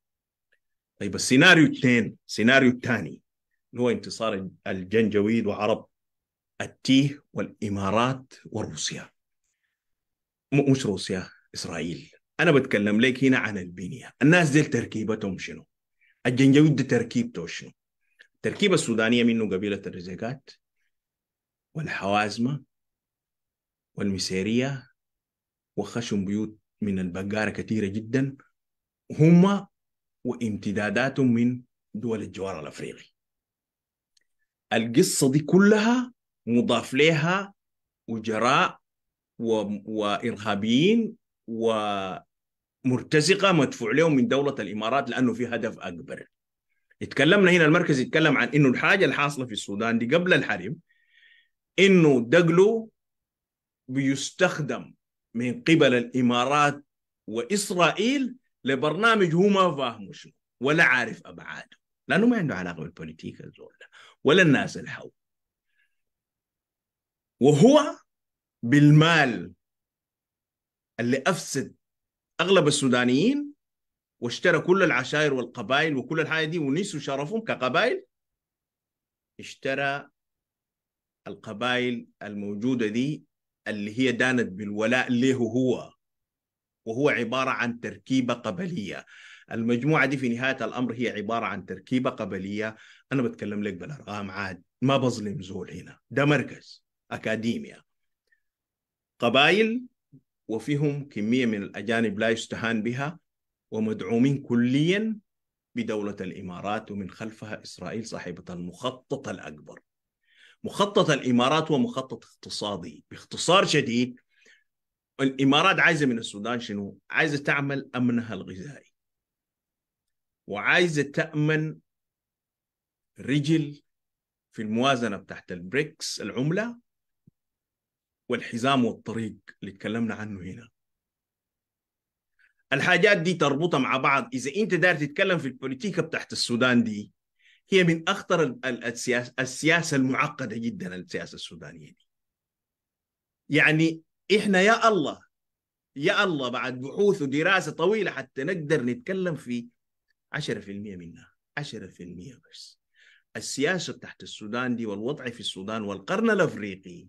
طيب السيناريو التين السيناريو الثاني اللي هو انتصار الجنجويد وعرب التيه والامارات وروسيا مش روسيا اسرائيل انا بتكلم لك هنا عن البنيه الناس دي تركيبتهم شنو الجنجويد ده تركيبته شنو التركيبه السودانيه منه قبيله الرزيقات والحوازمة والمسيرية وخشم بيوت من البقارة كثيرة جدا هم وامتداداتهم من دول الجوار الأفريقي القصة دي كلها مضاف لها وجراء و... وإرهابيين ومرتزقة مدفوع لهم من دولة الإمارات لأنه في هدف أكبر اتكلمنا هنا المركز يتكلم عن انه الحاجه الحاصله في السودان دي قبل الحرب انه دقله بيستخدم من قبل الامارات واسرائيل لبرنامج هو ما فاهمه شنو ولا عارف ابعاده لانه ما عنده علاقه بالبوليتيكا الزول ولا الناس الحو وهو بالمال اللي افسد اغلب السودانيين واشترى كل العشائر والقبائل وكل الحاجه دي ونسوا شرفهم كقبائل اشترى القبائل الموجودة دي اللي هي دانت بالولاء له هو وهو عبارة عن تركيبة قبلية المجموعة دي في نهاية الأمر هي عبارة عن تركيبة قبلية أنا بتكلم لك بالأرقام عاد ما بظلم زول هنا ده مركز أكاديميا قبائل وفيهم كمية من الأجانب لا يستهان بها ومدعومين كليا بدولة الإمارات ومن خلفها إسرائيل صاحبة المخطط الأكبر مخطط الامارات هو مخطط اقتصادي باختصار شديد الامارات عايزه من السودان شنو؟ عايزه تعمل امنها الغذائي وعايزه تامن رجل في الموازنه بتاعت البريكس العمله والحزام والطريق اللي تكلمنا عنه هنا الحاجات دي تربطها مع بعض اذا انت داير تتكلم في البوليتيكا بتاعت السودان دي هي من اخطر السياسه المعقده جدا السياسه السودانيه دي. يعني احنا يا الله يا الله بعد بحوث ودراسه طويله حتى نقدر نتكلم في 10% منها 10% بس السياسه تحت السودان دي والوضع في السودان والقرن الافريقي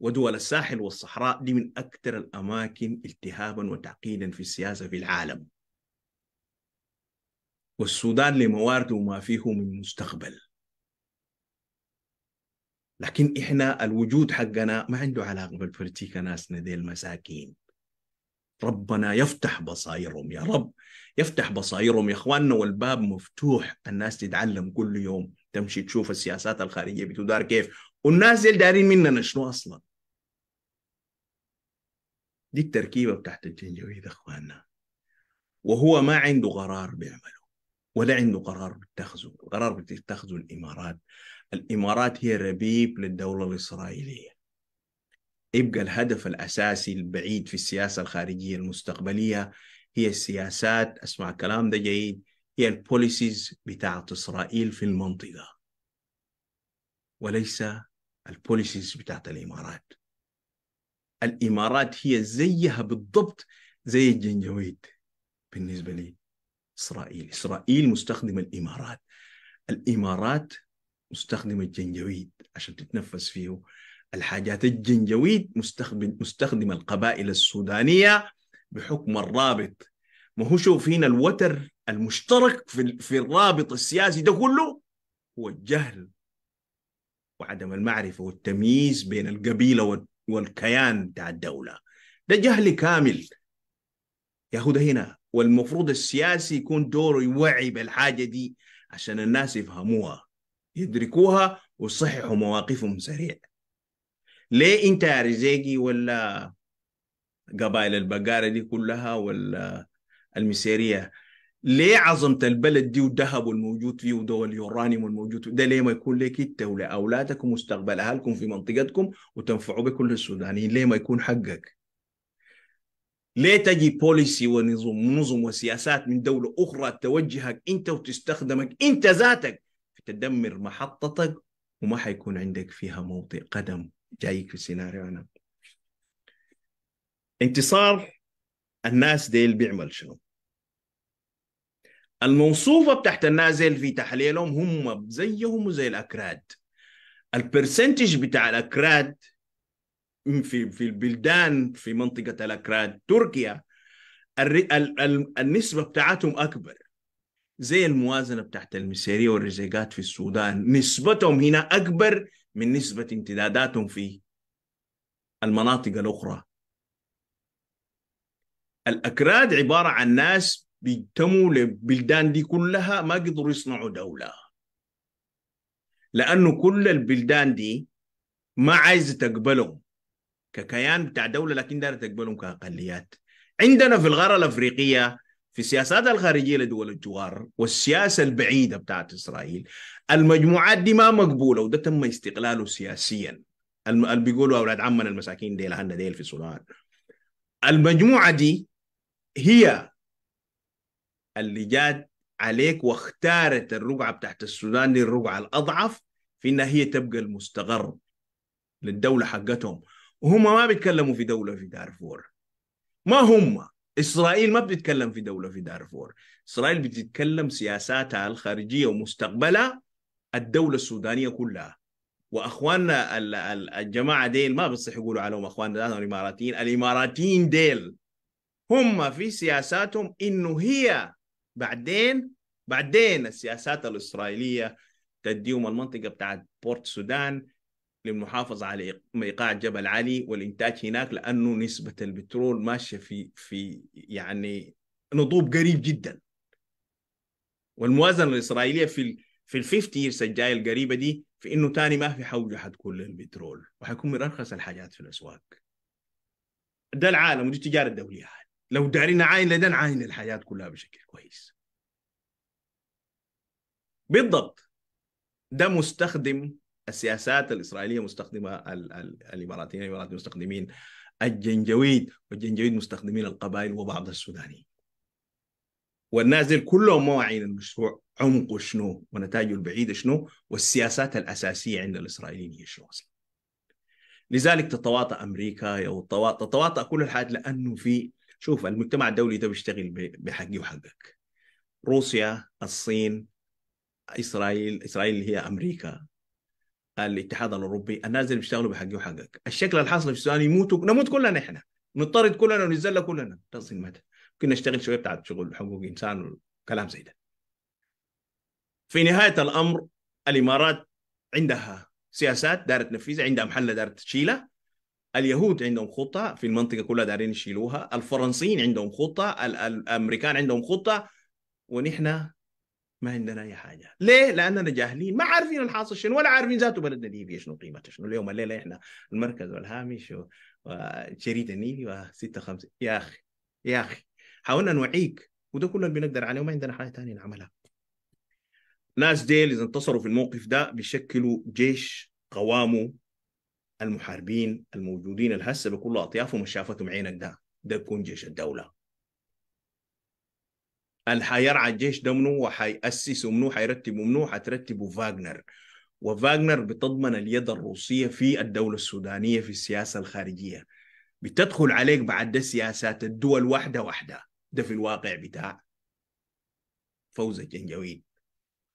ودول الساحل والصحراء دي من اكثر الاماكن التهابا وتعقيدا في السياسه في العالم والسودان لموارده وما فيه من مستقبل لكن احنا الوجود حقنا ما عنده علاقه بالبوليتيكا ناسنا ندي المساكين ربنا يفتح بصائرهم يا رب يفتح بصائرهم يا اخواننا والباب مفتوح الناس تتعلم كل يوم تمشي تشوف السياسات الخارجيه بتدار كيف والناس ديل دارين مننا شنو اصلا دي التركيبه بتاعت الجنجويد اخواننا وهو ما عنده قرار بيعمله ولا عنده قرار بيتخذه القرار بتتخذه الإمارات الإمارات هي ربيب للدولة الإسرائيلية يبقى الهدف الأساسي البعيد في السياسة الخارجية المستقبلية هي السياسات اسمع كلام ده جيد هي البوليسيز بتاعت إسرائيل في المنطقة وليس البوليسيز بتاعت الإمارات الإمارات هي زيها بالضبط زي الجنجويد بالنسبة لي إسرائيل إسرائيل مستخدمة الإمارات الإمارات مستخدمة الجنجويد عشان تتنفس فيه الحاجات الجنجويد مستخدم مستخدم القبائل السودانية بحكم الرابط ما هو شوف هنا الوتر المشترك في, في الرابط السياسي ده كله هو الجهل وعدم المعرفة والتمييز بين القبيلة والكيان بتاع الدولة ده جهل كامل ياخد هنا والمفروض السياسي يكون دوره يوعي بالحاجه دي عشان الناس يفهموها يدركوها ويصححوا مواقفهم سريع ليه انت يا رزيقي ولا قبائل البقاره دي كلها ولا المسيريه ليه عظمه البلد دي والذهب الموجود فيه ودول اليورانيوم الموجود فيه ده ليه ما يكون لك انت ولاولادك ومستقبل اهلكم في منطقتكم وتنفعوا بكل السودانيين ليه ما يكون حقك ليه تجي بوليسي ونظم نظم وسياسات من دولة أخرى توجهك أنت وتستخدمك أنت ذاتك تدمر محطتك وما حيكون عندك فيها موطئ قدم جايك في سيناريو أنا انتصار الناس ديل بيعمل شنو الموصوفة بتاعت النازل في تحليلهم هم زيهم وزي الأكراد البرسنتج بتاع الأكراد في في البلدان في منطقه الاكراد تركيا النسبه بتاعتهم اكبر زي الموازنه بتاعت المسيريه والرزيقات في السودان نسبتهم هنا اكبر من نسبه امتداداتهم في المناطق الاخرى الاكراد عباره عن ناس بينتموا للبلدان دي كلها ما قدروا يصنعوا دوله لانه كل البلدان دي ما عايزه تقبلهم ككيان بتاع دوله لكن داير تقبلهم كاقليات عندنا في الغاره الافريقيه في السياسات الخارجيه لدول الجوار والسياسه البعيده بتاعت اسرائيل المجموعات دي ما مقبوله وده تم استقلاله سياسيا اللي بيقولوا اولاد عمنا المساكين ديل عنا ديل في السودان المجموعه دي هي اللي جات عليك واختارت الرقعه بتاعت السودان دي الرقعه الاضعف في انها هي تبقى المستقر للدوله حقتهم وهم ما بيتكلموا في دولة في دارفور ما هم إسرائيل ما بتتكلم في دولة في دارفور إسرائيل بتتكلم سياساتها الخارجية ومستقبلها الدولة السودانية كلها واخواننا الجماعه ديل ما بصح يقولوا عليهم اخواننا الاماراتيين الاماراتيين ديل هم في سياساتهم انه هي بعدين بعدين السياسات الاسرائيليه تديهم المنطقه بتاعت بورت سودان للمحافظه على ايقاع جبل علي والانتاج هناك لانه نسبه البترول ماشيه في في يعني نضوب قريب جدا والموازنه الاسرائيليه في في ال 50 ييرز الجايه القريبه دي في انه تاني ما في حوجه حتكون للبترول وحيكون من ارخص الحاجات في الاسواق ده العالم ودي التجاره الدوليه لو دارينا عاين لده نعاين الحياه كلها بشكل كويس بالضبط ده مستخدم السياسات الاسرائيليه مستخدمه ال ال الاماراتيين الامارات مستخدمين الجنجويد والجنجويد مستخدمين القبائل وبعض السودانيين والنازل كلهم واعيين المشروع عمقه شنو ونتائجه البعيده شنو والسياسات الاساسيه عند الاسرائيليين هي شنو اصلا لذلك تتواطى امريكا تتواطأ كل الحاجات لانه في شوف المجتمع الدولي ده بيشتغل بحقي وحقك روسيا الصين اسرائيل اسرائيل هي امريكا الاتحاد الاوروبي الناس اللي بيشتغلوا بحقي وحقك الشكل الحاصل في السودان يموتوا نموت كلنا احنا نضطرد كلنا ونزل كلنا تصل متى كنا نشتغل شويه بتاعت شغل حقوق انسان وكلام زي ده في نهايه الامر الامارات عندها سياسات دارت تنفذها عندها محله دارت تشيلها اليهود عندهم خطه في المنطقه كلها دارين يشيلوها الفرنسيين عندهم خطه الامريكان عندهم خطه ونحن ما عندنا اي حاجه ليه لاننا جاهلين ما عارفين الحاصل شنو ولا عارفين ذاته بلدنا ليبيا شنو قيمته شنو اليوم الليله احنا المركز والهامش وشريط النيلي و 56 يا اخي يا اخي حاولنا نوعيك وده كله اللي بنقدر عليه وما عندنا حاجه ثانيه نعملها ناس ديل اذا انتصروا في الموقف ده بيشكلوا جيش قوامه المحاربين الموجودين الهسه بكل اطيافهم شافتهم عينك ده ده يكون جيش الدوله اللي حيرعى الجيش ده منو وحيأسسه منو حيرتبه منو حترتبه فاغنر وفاغنر بتضمن اليد الروسية في الدولة السودانية في السياسة الخارجية بتدخل عليك بعد ده سياسات الدول واحدة واحدة ده في الواقع بتاع فوز الجنجويد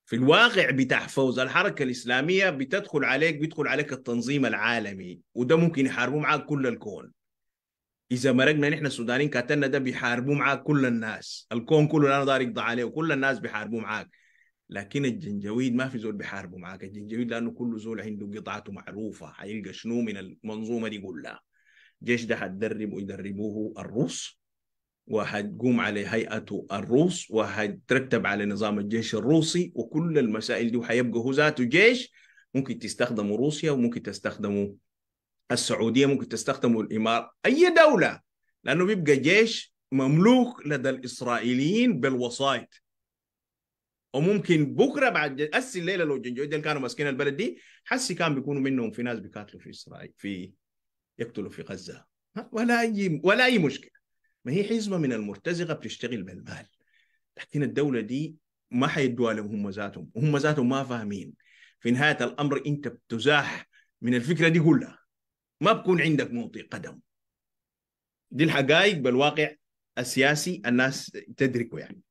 في الواقع بتاع فوز الحركة الإسلامية بتدخل عليك بيدخل عليك التنظيم العالمي وده ممكن يحاربوا معاك كل الكون اذا مرقنا نحن السودانيين كاتلنا ده بيحاربوا معاك كل الناس الكون كله انا دار يقضى عليه وكل الناس بيحاربوا معاك لكن الجنجويد ما في زول بيحاربوا معاك الجنجويد لانه كل زول عنده قطعته معروفه حيلقى شنو من المنظومه دي كلها جيش ده حتدرب ويدربوه الروس وهتقوم على هيئته الروس وهترتب على نظام الجيش الروسي وكل المسائل دي وحيبقى هو ذاته جيش ممكن تستخدمه روسيا وممكن تستخدمه السعوديه ممكن تستخدمه الامارات اي دوله لانه بيبقى جيش مملوك لدى الاسرائيليين بالوسايط وممكن بكره بعد اسي الليله لو جنجويد كانوا ماسكين البلد دي حسي كان بيكونوا منهم في ناس بيقاتلوا في اسرائيل في يقتلوا في غزه ولا اي ولا اي مشكله ما هي حزمه من المرتزقه بتشتغل بالمال لكن الدوله دي ما حيدوها لهم هم ذاتهم وهم ذاتهم ما فاهمين في نهايه الامر انت بتزاح من الفكره دي كلها ما بكون عندك موطي قدم دي الحقائق بالواقع السياسي الناس تدركه يعني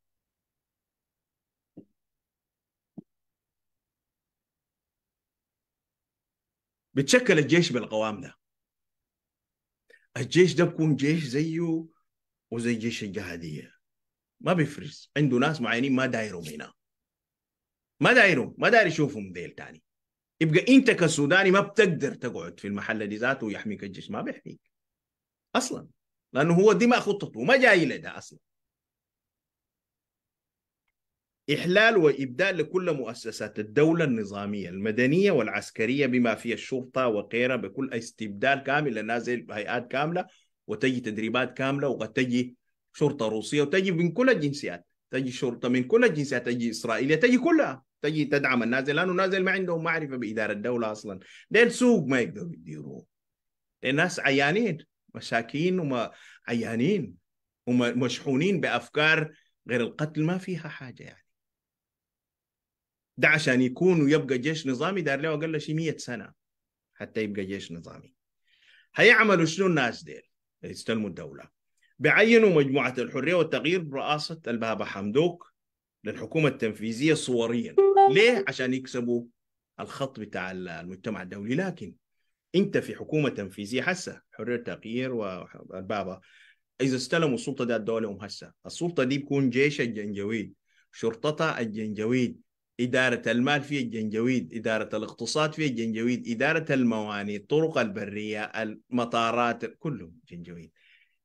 بتشكل الجيش بالقوام ده الجيش ده بكون جيش زيه وزي جيش الجهاديه ما بيفرز عنده ناس معينين ما دايرهم هنا ما دايرهم ما داير يشوفهم ديل تاني يبقى انت كسوداني ما بتقدر تقعد في المحل دي ذاته ويحميك الجيش ما بيحميك اصلا لانه هو دي ما خطته وما جاي لده اصلا إحلال وإبدال لكل مؤسسات الدولة النظامية المدنية والعسكرية بما فيها الشرطة وغيرها بكل استبدال كامل لنازل هيئات كاملة وتجي تدريبات كاملة وقد تجي شرطة روسية وتجي من كل الجنسيات تجي شرطة من كل الجنسيات تجي إسرائيلية تجي كلها تجي تدعم النازل لانه النازل ما عندهم معرفه باداره الدوله اصلا ديل سوق ما يقدروا يديروه الناس عيانين مساكين وما عيانين ومشحونين بافكار غير القتل ما فيها حاجه يعني ده عشان يكون ويبقى جيش نظامي دار له اقل شيء 100 سنه حتى يبقى جيش نظامي هيعملوا شنو الناس ديل يستلموا الدوله بعينوا مجموعه الحريه والتغيير برئاسه البابا حمدوك للحكومه التنفيذيه صوريا ليه عشان يكسبوا الخط بتاع المجتمع الدولي لكن انت في حكومه تنفيذيه هسه حريه التغيير والبابا اذا استلموا السلطه دي الدوله هم هسه السلطه دي بكون جيش الجنجويد شرطتها الجنجويد إدارة المال في الجنجويد إدارة الاقتصاد في الجنجويد إدارة الموانئ الطرق البرية المطارات كلهم جنجويد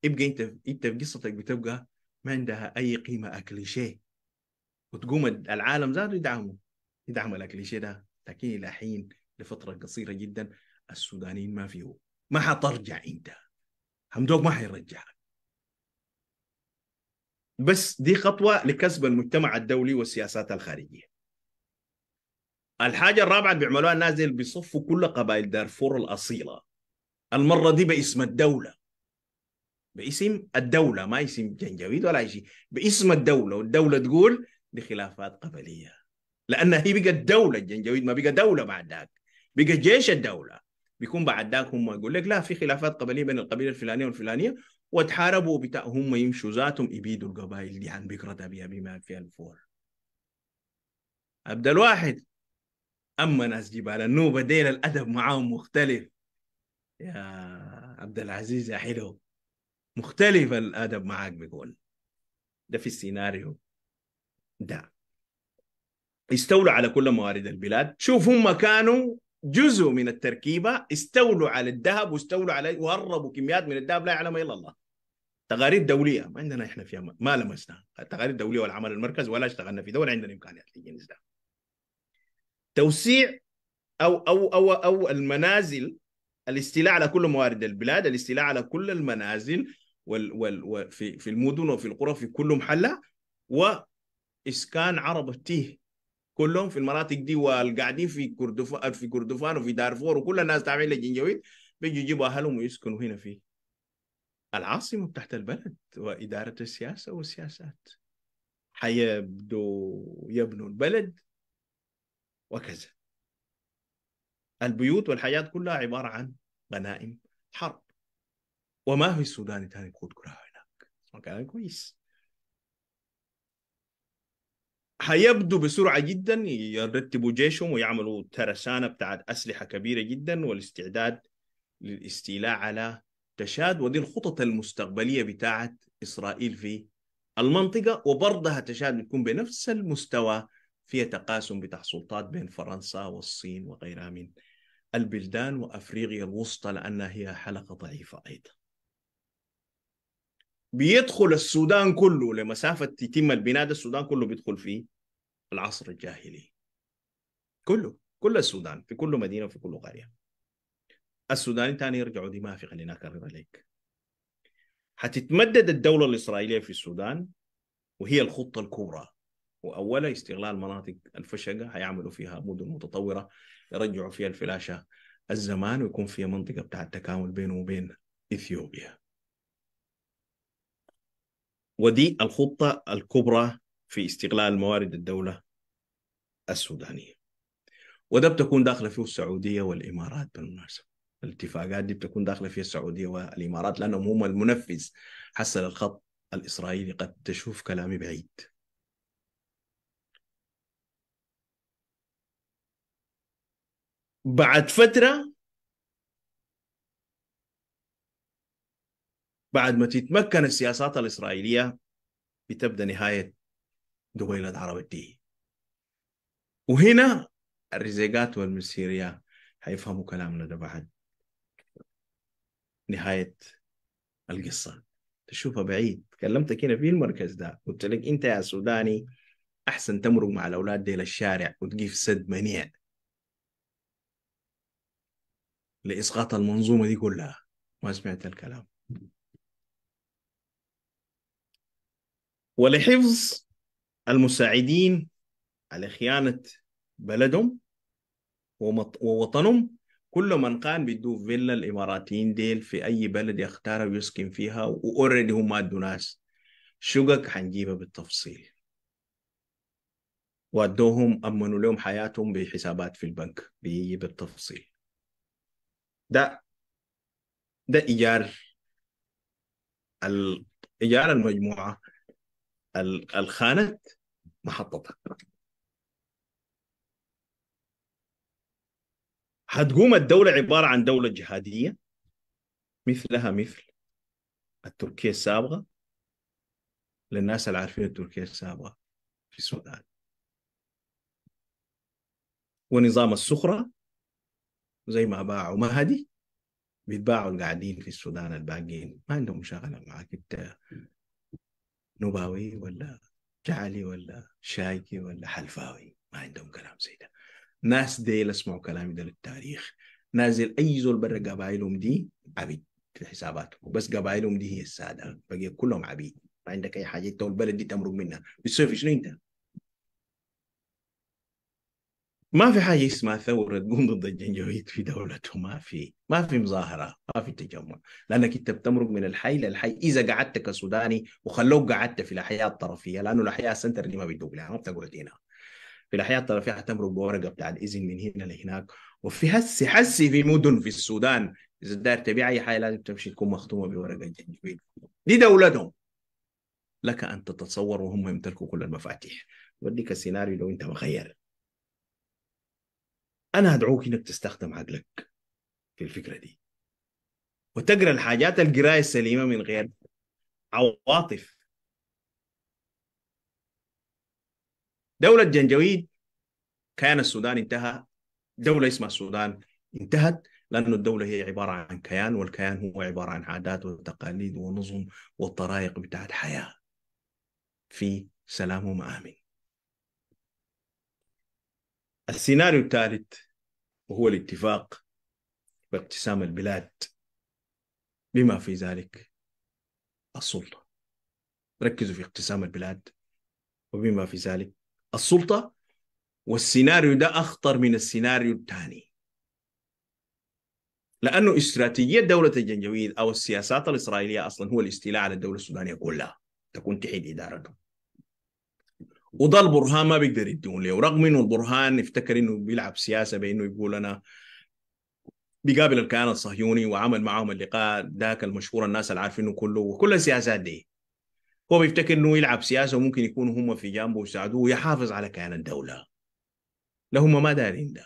يبقى أنت أنت في قصتك بتبقى ما عندها أي قيمة اكليشيه وتقوم العالم زاد يدعمه يدعم الاكليشيه ده لكن الى حين لفتره قصيره جدا السودانيين ما فيه ما حترجع انت همدوك ما حيرجعك بس دي خطوه لكسب المجتمع الدولي والسياسات الخارجيه الحاجه الرابعه اللي بيعملوها الناس دي بيصفوا كل قبائل دارفور الاصيله المره دي باسم الدوله باسم الدوله ما اسم جنجويد ولا شيء باسم الدوله والدوله تقول لخلافات قبليه لأن هي بقت دوله الجنجويد ما بقى دوله بعد ذاك بقى جيش الدوله بيكون بعد ذاك هم يقول لك لا في خلافات قبليه بين القبيله الفلانيه والفلانيه وتحاربوا بتاع هم يمشوا ذاتهم يبيدوا القبائل دي عن بكرة أبيها بما فيها الفور أبدا الواحد أما ناس جبال النوبة ديل الأدب معاهم مختلف يا عبد العزيز يا حلو مختلف الأدب معاك بيقول ده في السيناريو ده استولوا على كل موارد البلاد شوف هم كانوا جزء من التركيبه استولوا على الذهب واستولوا على وهربوا كميات من الذهب لا يعلم الا الله تقارير دوليه ما عندنا احنا فيها ما لمسناها التقارير الدوليه والعمل المركز ولا اشتغلنا في دولة عندنا امكانيات للجنس ده توسيع او او او او المنازل الاستيلاء على كل موارد البلاد الاستيلاء على كل المنازل وال وال في في المدن وفي القرى في كل محله و اسكان عرب التيه كلهم في المناطق دي والقاعدين في كردفان في كردفان وفي دارفور وكل الناس تابعين للجنجويد بيجوا يجيبوا اهلهم ويسكنوا هنا في العاصمه بتاعت البلد واداره السياسه والسياسات حيبدوا يبنوا البلد وكذا البيوت والحياة كلها عبارة عن غنائم حرب وما في السودان تاني بخد كلها هناك كلام كويس هيبدو بسرعه جدا يرتبوا جيشهم ويعملوا ترسانه بتاعت اسلحه كبيره جدا والاستعداد للاستيلاء على تشاد ودي الخطط المستقبليه بتاعت اسرائيل في المنطقه وبرضها تشاد بتكون بنفس المستوى فيها تقاسم بتاع سلطات بين فرنسا والصين وغيرها من البلدان وافريقيا الوسطى لانها هي حلقه ضعيفه ايضا بيدخل السودان كله لمسافة يتم البناء ده السودان كله بيدخل فيه العصر الجاهلي كله كل السودان في كل مدينة وفي كل قرية السودان تاني يرجعوا دي ما في خلينا أكرر عليك حتتمدد الدولة الإسرائيلية في السودان وهي الخطة الكبرى وأولا استغلال مناطق الفشقة هيعملوا فيها مدن متطورة يرجعوا فيها الفلاشة الزمان ويكون فيها منطقة بتاع تكامل بينه وبين إثيوبيا ودي الخطة الكبرى في استغلال موارد الدولة السودانية وده بتكون داخلة فيه السعودية والإمارات بالمناسبة الاتفاقات دي بتكون داخلة فيها السعودية والإمارات لأنهم هم المنفذ حسن الخط الإسرائيلي قد تشوف كلامي بعيد بعد فترة بعد ما تتمكن السياسات الإسرائيلية بتبدأ نهاية دويلة عرب وهنا الرزيقات والمسيرية هيفهموا كلامنا ده بعد نهاية القصة تشوفها بعيد كلمتك هنا في المركز ده قلت لك انت يا سوداني احسن تمرق مع الاولاد دي للشارع وتقيف سد منيع لاسقاط المنظومه دي كلها ما سمعت الكلام ولحفظ المساعدين على خيانة بلدهم ووطنهم كل من كان بده فيلا الاماراتيين ديل في اي بلد يختار ويسكن فيها واوريدي هم ادوا ناس شقق حنجيبها بالتفصيل وادوهم امنوا لهم حياتهم بحسابات في البنك بيجي بالتفصيل ده ده ايجار ال... ايجار المجموعه الخانه محطتها هتقوم الدولة عبارة عن دولة جهادية مثلها مثل التركية السابقة للناس اللي عارفين التركية السابقة في السودان ونظام السخرة زي ما باعوا مهدي بيتباعوا القاعدين في السودان الباقيين ما عندهم مشاغلة معاك انت نباوي ولا جعلي ولا شايكي ولا حلفاوي ما عندهم كلام زي ده ناس ديل اسمعوا كلامي ده للتاريخ نازل اي زول برا قبائلهم دي عبيد في حساباتهم بس قبائلهم دي هي الساده بقي كلهم عبيد ما عندك اي حاجه انت والبلد دي تمرق منها بتسوي شنو انت؟ ما في حاجه اسمها ثوره تقوم ضد الجنجويد في دولته ما في ما في مظاهره ما في تجمع لانك انت بتمرق من الحي للحي اذا قعدت كسوداني وخلوك قعدت في الاحياء الطرفيه لانه الاحياء السنتر دي ما بتدوق لها ما بتقعد هنا في الاحياء الطرفيه حتمرق بورقه بتاع الاذن من هنا لهناك وفي هسي حسي في مدن في السودان اذا داير تبيع اي حاجه لازم تمشي تكون مختومه بورقه الجنجويد دي دولتهم لك ان تتصور وهم يمتلكوا كل المفاتيح وديك السيناريو لو انت مخير انا ادعوك انك تستخدم عقلك في الفكره دي وتقرا الحاجات القرايه السليمه من غير عواطف دولة جنجويد كيان السودان انتهى دولة اسمها السودان انتهت لأن الدولة هي عبارة عن كيان والكيان هو عبارة عن عادات وتقاليد ونظم وطرائق بتاعت حياة في سلام ومآمن السيناريو الثالث وهو الاتفاق باقتسام البلاد بما في ذلك السلطة ركزوا في اقتسام البلاد وبما في ذلك السلطة والسيناريو ده أخطر من السيناريو الثاني لأنه استراتيجية دولة الجنجويد أو السياسات الإسرائيلية أصلا هو الاستيلاء على الدولة السودانية كلها تكون تحيد إدارته وده البرهان ما بيقدر يديهم ليه ورغم انه البرهان افتكر انه بيلعب سياسه بانه يقول انا بيقابل الكيان الصهيوني وعمل معاهم اللقاء ذاك المشهور الناس اللي عارفينه كله وكل السياسات دي هو بيفتكر انه يلعب سياسه وممكن يكونوا هم في جنبه ويساعدوه ويحافظ على كيان الدوله لا هم ما دارين ده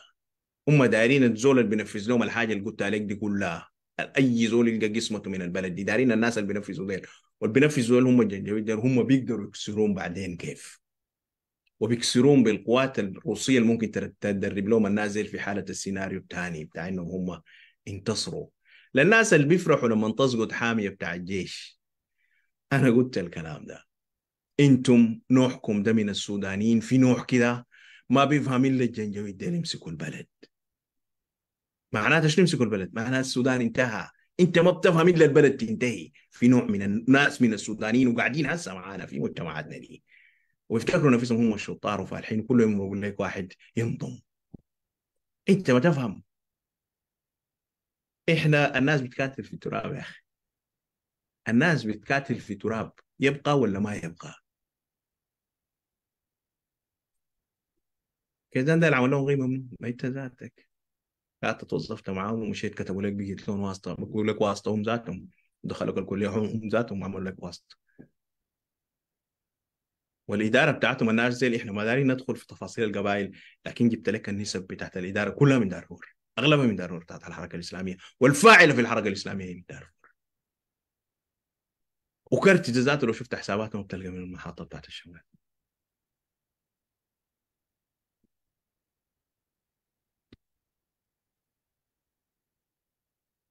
هم دارين الزول اللي بينفذ لهم الحاجه اللي قلتها لك دي كلها اي زول يلقى قسمته من البلد دي دارين الناس اللي بينفذوا ديل واللي بينفذوا هم هم بيقدروا يكسرون بعدين كيف وبيكسرون بالقوات الروسيه اللي ممكن تدرب لهم الناس زي في حاله السيناريو الثاني بتاع انهم هم انتصروا للناس اللي بيفرحوا لما تسقط حاميه بتاع الجيش انا قلت الكلام ده انتم نوعكم ده من السودانيين في نوع كده ما بيفهم الا الجنجويد ده يمسكوا البلد معناته شنو يمسكوا البلد؟ معناته السودان انتهى انت ما بتفهم الا البلد تنتهي في نوع من الناس من السودانيين وقاعدين هسه معانا في مجتمعاتنا دي ويفتكروا نفسهم هم الشطار وفالحين كل يوم يقول لك واحد ينضم انت ما تفهم احنا الناس بتقاتل في التراب يا اخي الناس بتقاتل في تراب يبقى ولا ما يبقى كذا ده اللي عملوه قيمه من انت ذاتك قعدت توظفت معاهم ومشيت كتبوا لك بيجي لون واسطه بقول لك واسطه هم ذاتهم دخلوك الكليه هم ذاتهم عملوا لك واسطه والاداره بتاعته مناش زي احنا ما دارين ندخل في تفاصيل القبائل لكن جبت لك النسب بتاعت الاداره كلها من دارفور اغلبها من دارفور بتاعت الحركه الاسلاميه والفاعله في الحركه الاسلاميه هي من دارفور وكرت جزاته لو شفت حساباتهم بتلقى من المحطه بتاعت الشمال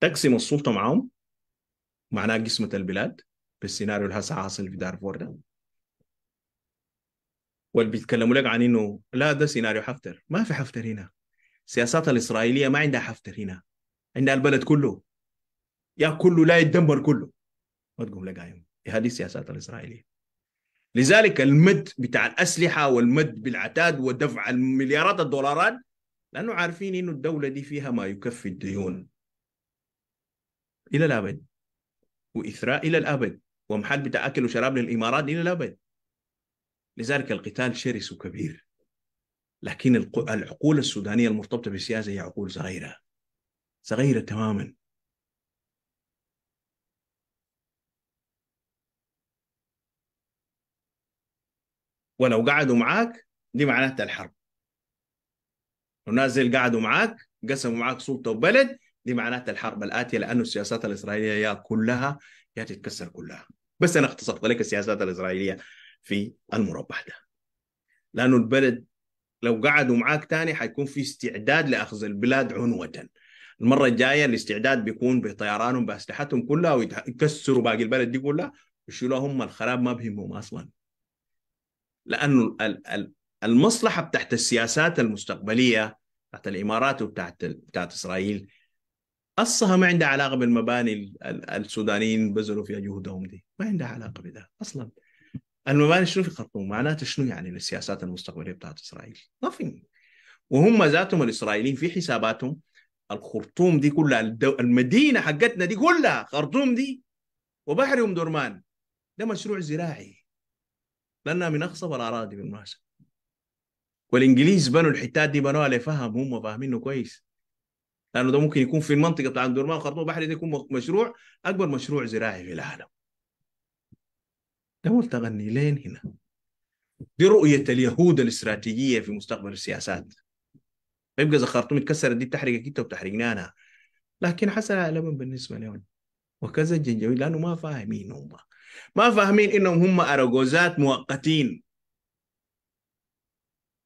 تقسم السلطه معهم معناه قسمة البلاد بالسيناريو اللي هسه حاصل في دارفور ده واللي بيتكلموا لك عن انه لا ده سيناريو حفتر ما في حفتر هنا السياسات الاسرائيليه ما عندها حفتر هنا عندها البلد كله يا كله لا يتدمر كله ما تقوم لك قايم هذه السياسات الاسرائيليه لذلك المد بتاع الاسلحه والمد بالعتاد ودفع المليارات الدولارات لانه عارفين انه الدوله دي فيها ما يكفي الديون الى الابد واثراء الى الابد ومحل بتاع اكل وشراب للامارات الى الابد لذلك القتال شرس وكبير لكن العقول السودانية المرتبطة بالسياسة هي عقول صغيرة صغيرة تماما ولو قعدوا معاك دي معناتها الحرب ونازل قعدوا معاك قسموا معاك سلطة وبلد دي معناتها الحرب الآتية لأنه السياسات الإسرائيلية يا كلها يا تتكسر كلها بس أنا اختصرت لك السياسات الإسرائيلية في المربع ده لانه البلد لو قعدوا معاك تاني حيكون في استعداد لاخذ البلاد عنوه المره الجايه الاستعداد بيكون بطيرانهم باسلحتهم كلها ويكسروا باقي البلد دي كلها ويشيلوا هم الخراب ما بهمهم اصلا لانه المصلحه بتاعت السياسات المستقبليه بتاعت الامارات وبتاعت بتاعت اسرائيل اصها ما عندها علاقه بالمباني السودانيين بذلوا فيها جهودهم دي ما عندها علاقه بده اصلا المباني شنو في خرطوم معناته شنو يعني للسياسات المستقبليه بتاعت اسرائيل؟ ما في وهم ذاتهم الاسرائيليين في حساباتهم الخرطوم دي كلها الدو... المدينه حقتنا دي كلها خرطوم دي وبحر ام درمان ده مشروع زراعي لانها من اخصب الاراضي بالمناسبه والانجليز بنوا الحتات دي بنوها لفهم هم فاهمينه كويس لانه ده ممكن يكون في المنطقه بتاع ام درمان خرطوم بحري ده يكون مشروع اكبر مشروع زراعي في العالم دول تغني لين هنا دي رؤية اليهود الاستراتيجية في مستقبل السياسات فيبقى إذا خرطوم اتكسرت دي تحرقك أنت وتحرقني أنا لكن حسن لما بالنسبة لهم وكذا الجنجويد لأنه ما فاهمين هم ما فاهمين إنهم هم أرجوزات مؤقتين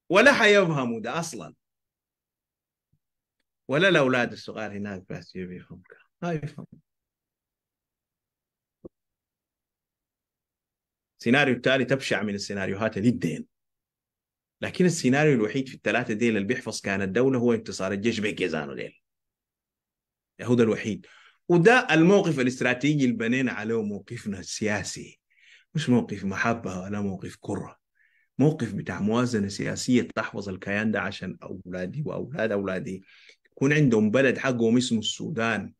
ولا حيفهموا ده أصلا ولا الأولاد الصغار هناك بس يفهموا ما يفهموا السيناريو التالي تبشع من السيناريوهات هذه الدين لكن السيناريو الوحيد في الثلاثه ديل اللي بيحفظ كان الدوله هو انتصار الجيش بكيزانو ديل هو الوحيد وده الموقف الاستراتيجي اللي بنينا عليه موقفنا السياسي مش موقف محبه ولا موقف كره موقف بتاع موازنه سياسيه تحفظ الكيان ده عشان اولادي واولاد اولادي يكون عندهم بلد حقهم اسمه السودان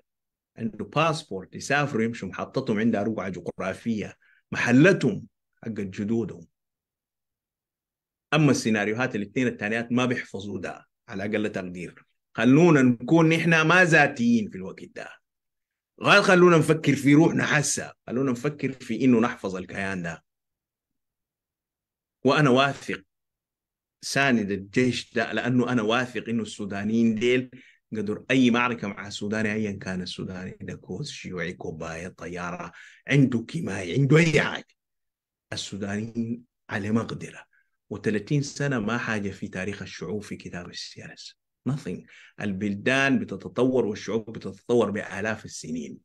عنده باسبورت يسافروا يمشوا محطتهم عندها رقعه جغرافيه محلتهم حقت جدودهم اما السيناريوهات الاثنين الثانيات ما بيحفظوا ده على اقل تقدير خلونا نكون نحن ما ذاتيين في الوقت ده غير خلونا نفكر في روحنا حاسه خلونا نفكر في انه نحفظ الكيان ده وانا واثق ساند الجيش ده لانه انا واثق انه السودانيين ديل قدر اي معركه مع السوداني ايا كان السوداني ده كوز شيوعي كوبايه طياره عنده كيماي عنده اي حاجه السودانيين على مقدره و30 سنه ما حاجه في تاريخ الشعوب في كتاب السياسه nothing البلدان بتتطور والشعوب بتتطور بالاف السنين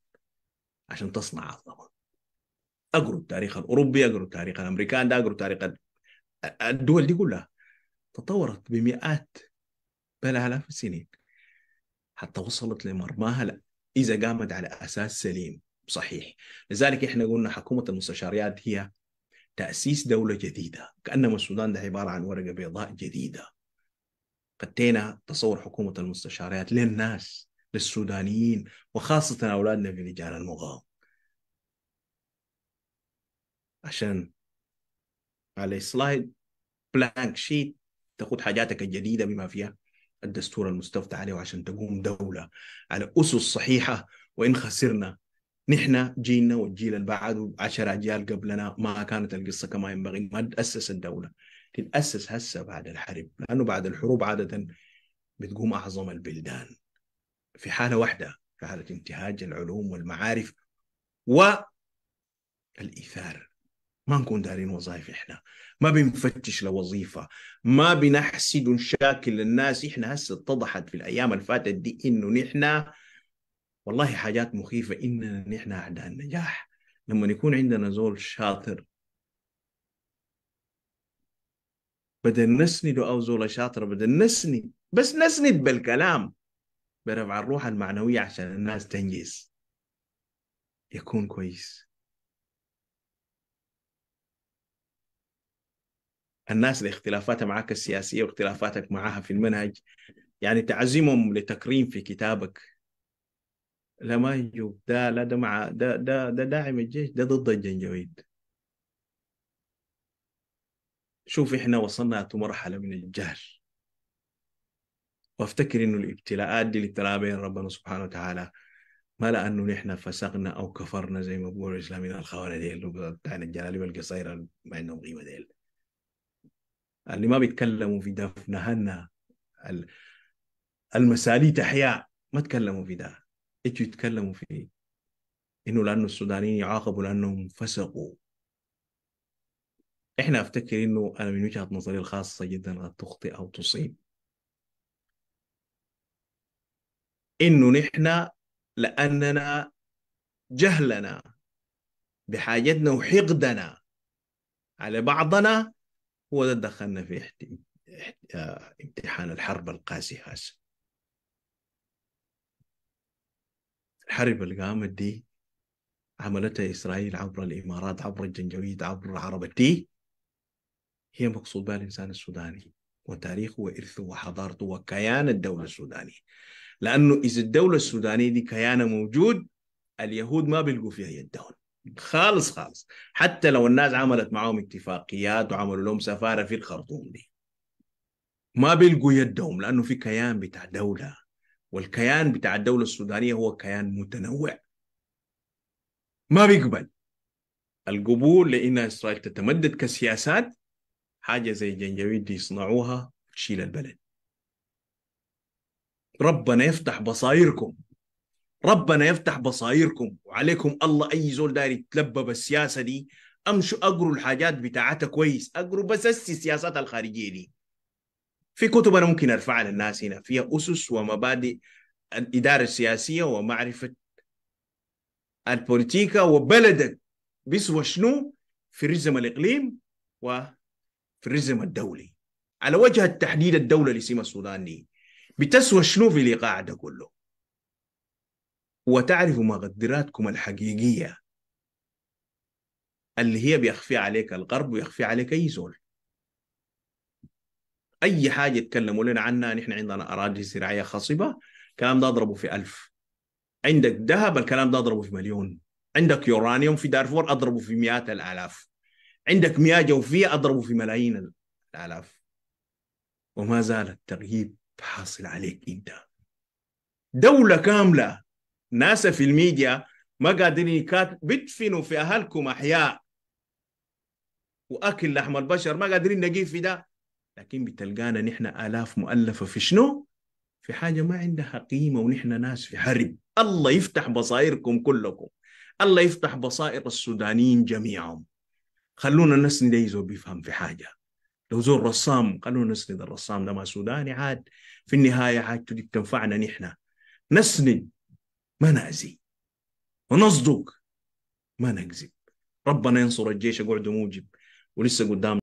عشان تصنع عظمه اقروا التاريخ الاوروبي اقروا التاريخ الامريكان ده اقروا تاريخ الدول دي كلها تطورت بمئات بل الاف السنين حتى وصلت لمرماها لا اذا قامت على اساس سليم صحيح لذلك احنا قلنا حكومه المستشاريات هي تأسيس دولة جديدة كأنما السودان ده عبارة عن ورقة بيضاء جديدة فتينا تصور حكومة المستشاريات للناس للسودانيين وخاصة أولادنا في لجان المغام عشان على سلايد بلانك شيت تاخذ حاجاتك الجديدة بما فيها الدستور المستفتى عليه وعشان تقوم دولة على أسس صحيحة وإن خسرنا نحن جيلنا والجيل اللي بعد 10 اجيال قبلنا ما كانت القصه كما ينبغي ما تاسس الدوله تتاسس هسه بعد الحرب لانه بعد الحروب عاده بتقوم اعظم البلدان في حاله واحده في حاله انتهاج العلوم والمعارف والايثار ما نكون دارين وظائف احنا ما بنفتش لوظيفه ما بنحسد ونشاكل الناس احنا هسه اتضحت في الايام اللي فاتت دي انه نحن والله حاجات مخيفه اننا نحن اعداء النجاح لما يكون عندنا زول شاطر بدل نسند او زول شاطره بدل نسند بس نسند بالكلام برفع الروح المعنويه عشان الناس تنجز يكون كويس الناس لاختلافاتها معك السياسيه واختلافاتك معها في المنهج يعني تعزمهم لتكريم في كتابك لا ما يجوب ده لا ده مع ده ده ده داعم الجيش ده ضد الجنجويد شوف احنا وصلنا لمرحله من الجهل وافتكر انه الابتلاءات دي الابتلاء بين ربنا سبحانه وتعالى ما لانه نحن فسقنا او كفرنا زي ما بيقولوا الاسلاميين الخوارج دي ديل بتاعنا الجلال والقصير ما عندهم قيمه ديل اللي ما بيتكلموا في ده في المساليت احياء ما تكلموا في ده اجوا يتكلموا فيه انه لانه السودانيين يعاقبوا لانهم فسقوا احنا افتكر انه انا من وجهه نظري الخاصه جدا قد تخطئ او تصيب انه نحن لاننا جهلنا بحاجتنا وحقدنا على بعضنا هو ده دخلنا في آه، امتحان الحرب القاسي هسه الحرب اللي قامت دي عملتها إسرائيل عبر الإمارات عبر الجنجويد عبر دي هي مقصود بها الإنسان السوداني وتاريخه وإرثه وحضارته وكيان الدولة السودانية لأنه إذا الدولة السودانية دي كيانها موجود اليهود ما بيلقوا فيها يدهم خالص خالص حتى لو الناس عملت معاهم اتفاقيات وعملوا لهم سفارة في الخرطوم دي ما بيلقوا يدهم لأنه في كيان بتاع دولة والكيان بتاع الدولة السودانية هو كيان متنوع ما بيقبل القبول لأن إسرائيل تتمدد كسياسات حاجة زي جنجويد يصنعوها تشيل البلد ربنا يفتح بصائركم ربنا يفتح بصائركم وعليكم الله اي زول داير يتلبى بالسياسه دي امشوا اقروا الحاجات بتاعتها كويس اقروا بس السياسات الخارجيه دي في كتب انا ممكن ارفعها للناس هنا فيها اسس ومبادئ الاداره السياسيه ومعرفه البوليتيكا وبلدك بيسوى شنو في الرزم الاقليم وفي الرزم الدولي على وجه التحديد الدوله اسمها السودان دي بتسوى شنو في اللي ده كله وتعرف مقدراتكم الحقيقيه اللي هي بيخفي عليك الغرب ويخفي عليك اي زول اي حاجه يتكلموا لنا عنها نحن عندنا اراضي زراعيه خصبه الكلام ده اضربه في ألف عندك ذهب الكلام ده اضربه في مليون عندك يورانيوم في دارفور اضربه في مئات الالاف عندك مياه جوفيه اضربه في ملايين الالاف وما زال التغييب حاصل عليك انت دوله كامله ناس في الميديا ما قادرين بيدفنوا في اهلكم احياء واكل لحم البشر ما قادرين نجيب في ده لكن بتلقانا نحن آلاف مؤلفة في شنو؟ في حاجة ما عندها قيمة ونحن ناس في حرب الله يفتح بصائركم كلكم الله يفتح بصائر السودانيين جميعهم خلونا نسند أي زول بيفهم في حاجة لو زول رسام خلونا نسند الرسام ده ما سوداني عاد في النهاية عاد دي تنفعنا نحن نسند ما نأذي ونصدق ما نكذب ربنا ينصر الجيش يقعد موجب ولسه قدام